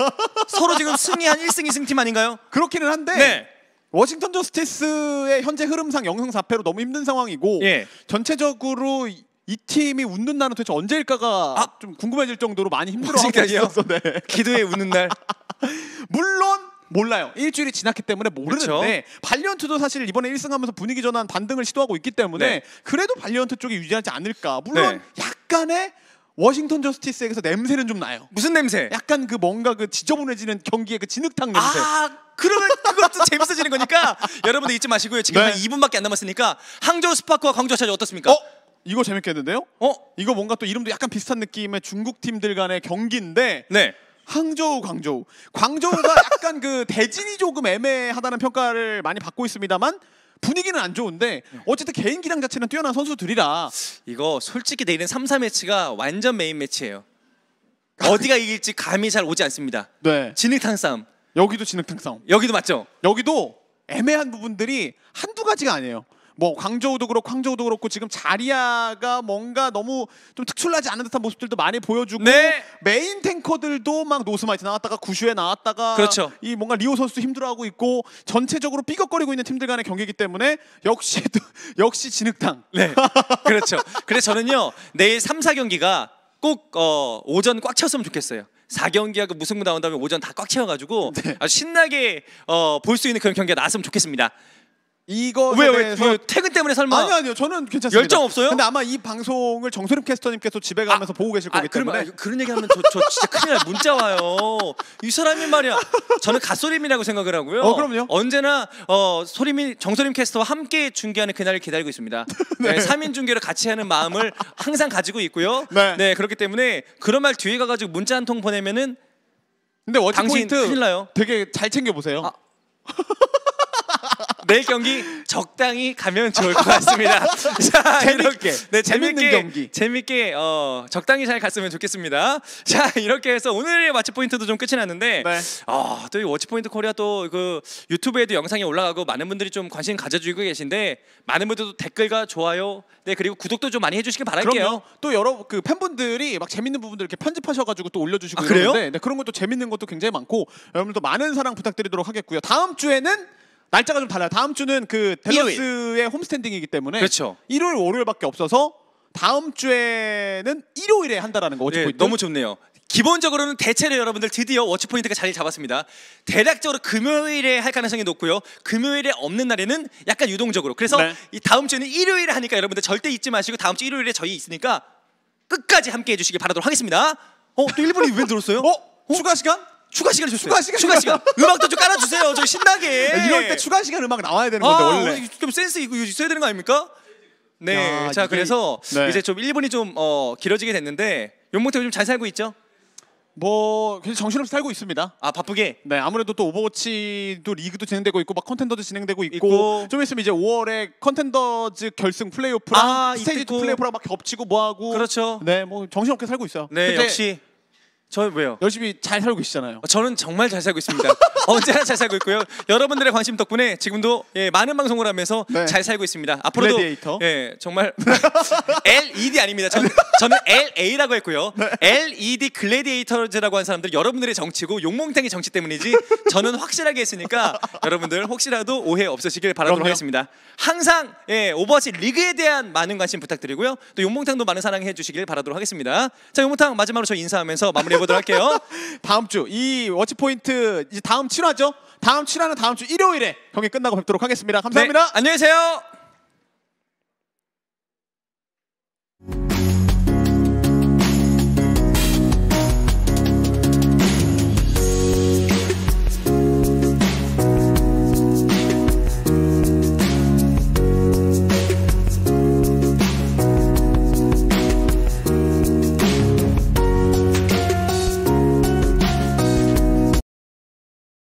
서로 지금 승리 한 1승 2승 팀 아닌가요? 그렇기는 한데 네. 워싱턴 저스티스의 현재 흐름상 영승 4패로 너무 힘든 상황이고 예. 전체적으로 이 팀이 웃는 날은 도대체 언제일까가 아! 좀 궁금해질 정도로 많이 힘들어하고 맞으요 있었어. 네. <laughs> 기도에 웃는 날. <laughs> 물론 몰라요. 일주일이 지났기 때문에 모르는데 발리언트도 사실 이번에 1승하면서 분위기 전환 반등을 시도하고 있기 때문에 네. 그래도 발리언트 쪽이 유지하지 않을까. 물론 네. 약간의 워싱턴 저스티스에서 냄새는 좀 나요. 무슨 냄새? 약간 그 뭔가 그 지저분해지는 경기의 그 진흙탕 냄새. 아 그러면 그것도 <laughs> 재밌어지는 거니까 여러분들 잊지 마시고요. 지금 네. 한 2분밖에 안 남았으니까 항저우 스파크와 광저우 차지 어떻습니까? 어? 이거 재밌겠는데요? 어? 이거 뭔가 또 이름도 약간 비슷한 느낌의 중국 팀들 간의 경기인데 네. 항저우 광저우 광저우가 <laughs> 약간 그 대진이 조금 애매하다는 평가를 많이 받고 있습니다만 분위기는 안 좋은데 네. 어쨌든 개인 기량 자체는 뛰어난 선수들이라 이거 솔직히 내일은 3, 4매치가 완전 메인 매치예요 아, 어디가 이길지 감이 잘 오지 않습니다 네. 진흙탕 싸움 여기도 진흙탕 싸움 여기도 맞죠? 여기도 애매한 부분들이 한두 가지가 아니에요 뭐 광저우도 그렇고 광저우도 그렇고 지금 자리아가 뭔가 너무 좀 특출나지 않은 듯한 모습들도 많이 보여주고 네. 메인 탱커들도 막 노스마이트 나왔다가 구슈에 나왔다가 그렇죠. 이 뭔가 리오 선수 힘들어하고 있고 전체적으로 삐걱거리고 있는 팀들 간의 경기이기 때문에 역시 <laughs> 역시 진흙탕. 네. <laughs> 그렇죠. 그래서 저는요. 내일 3, 4경기가 꼭 어, 오전 꽉채웠으면 좋겠어요. 4경기하고 무승부 나온 다음에 오전 다 꽉 채워가지고 네. 아주 신나게 어, 볼 수 있는 그런 경기가 나왔으면 좋겠습니다. 이거 왜왜 어, 왜, 그 퇴근 때문에 설마 아니 아니요 저는 괜찮습니다 열정 없어요? 근데 아마 이 방송을 정세림 캐스터님께서 집에 가면서 아, 보고 계실 아, 거기 때문에 그럼, 그런 얘기하면 저, 저 진짜 큰일 날 문자 와요 이 사람이 말이야 저는 갓소림이라고 생각을 하고요 어 그럼요 언제나 어 소림이 정소림 캐스터와 함께 중계하는 그날을 기다리고 있습니다 <laughs> 네. 네, 3인 중계를 같이 하는 마음을 항상 가지고 있고요 네, 네 그렇기 때문에 그런 말 뒤에 가가지고 문자 한 통 보내면은 근데 워치 포인트 되게 잘 챙겨보세요 아. <laughs> 내 경기 적당히 가면 좋을 것 같습니다. <laughs> 자, 재밌게 이렇게, 네, 재밌는 경기 재밌게 어, 적당히 잘 갔으면 좋겠습니다. 자 이렇게 해서 오늘의 워치 포인트도 좀 끝이 났는데 네. 어, 아, 또이 워치 포인트 코리아 또 그 유튜브에도 영상이 올라가고 많은 분들이 좀 관심 가져주고 계신데 많은 분들도 댓글과 좋아요 네 그리고 구독도 좀 많이 해주시길 바랄게요. 그럼요. 또 여러 그 팬분들이 막 재밌는 부분들 이렇게 편집하셔가지고 또 올려주시고 아, 그래요? 네, 그런 것도 재밌는 것도 굉장히 많고 여러분도 많은 사랑 부탁드리도록 하겠고요. 다음 주에는 날짜가 좀 달라요. 다음 주는 그 댈러스의 홈스탠딩이기 때문에 그렇죠. 일요일 월요일밖에 없어서 다음 주에는 일요일에 한다라는 거 워치포인트. 네, 너무 좋네요. 기본적으로는 대체로 여러분들 드디어 워치포인트가 자리를 잡았습니다. 대략적으로 금요일에 할 가능성이 높고요. 금요일에 없는 날에는 약간 유동적으로. 그래서 네. 이 다음 주는 일요일에 하니까 여러분들 절대 잊지 마시고 다음 주 일요일에 저희 있으니까 끝까지 함께 해주시길 바라도록 하겠습니다. 어, 또 1분이 왜늘었어요 어? 추가 시간? 추가 시간 주세요. 추가 시간. 추가 시간. 음악도 좀 깔아주세요. 저 신나게. 야, 아, 이럴 때 추가 시간 음악 나와야 되는 건데 아, 원래. 어, 좀 센스 있고 있어야 되는 거 아닙니까? 네. 야, 자 이게... 그래서 네. 이제 좀 1분이 좀 어, 길어지게 됐는데 용모태 요즘 잘 살고 있죠? 뭐 그냥 정신없이 살고 있습니다. 아 바쁘게. 네 아무래도 또 오버워치도 리그도 진행되고 있고 막 컨텐더도 진행되고 있고, 있고. 좀 있으면 이제 5월에 컨텐더즈 결승 플레이오프랑 아, 스테이지 2 플레이오프랑 막 겹치고 뭐하고. 그렇죠. 네뭐 정신없게 살고 있어요. 네 역시 저 왜요? 열심히 잘 살고 계시잖아요. 어, 저는 정말 잘 살고 있습니다. <laughs> 언제나 잘 살고 있고요. 여러분들의 관심 덕분에 지금도 예, 많은 방송을 하면서 네. 잘 살고 있습니다. 앞으로도 글디에이터 예, 정말 LED <laughs> 아닙니다. 전, 저는 LA라고 했고요. 네. LED 글래디에이터즈라고 한 사람들 여러분들의 정치고 용몽탱이 정치 때문이지 저는 확실하게 했으니까 여러분들 혹시라도 오해 없으시길 바라도록 하겠습니다. 항상 예, 오버워치 리그에 대한 많은 관심 부탁드리고요. 또 용몽탕도 많은 사랑해 주시길 바라도록 하겠습니다. 자, 용몽탕 마지막으로 저 인사하면서 마무리 보도록 할게요. 다음 주 이 워치 포인트 이제 다음 7화죠. 다음 7화는 다음 주 일요일에 경기 끝나고 뵙도록 하겠습니다. 감사합니다. 네, 안녕히 계세요.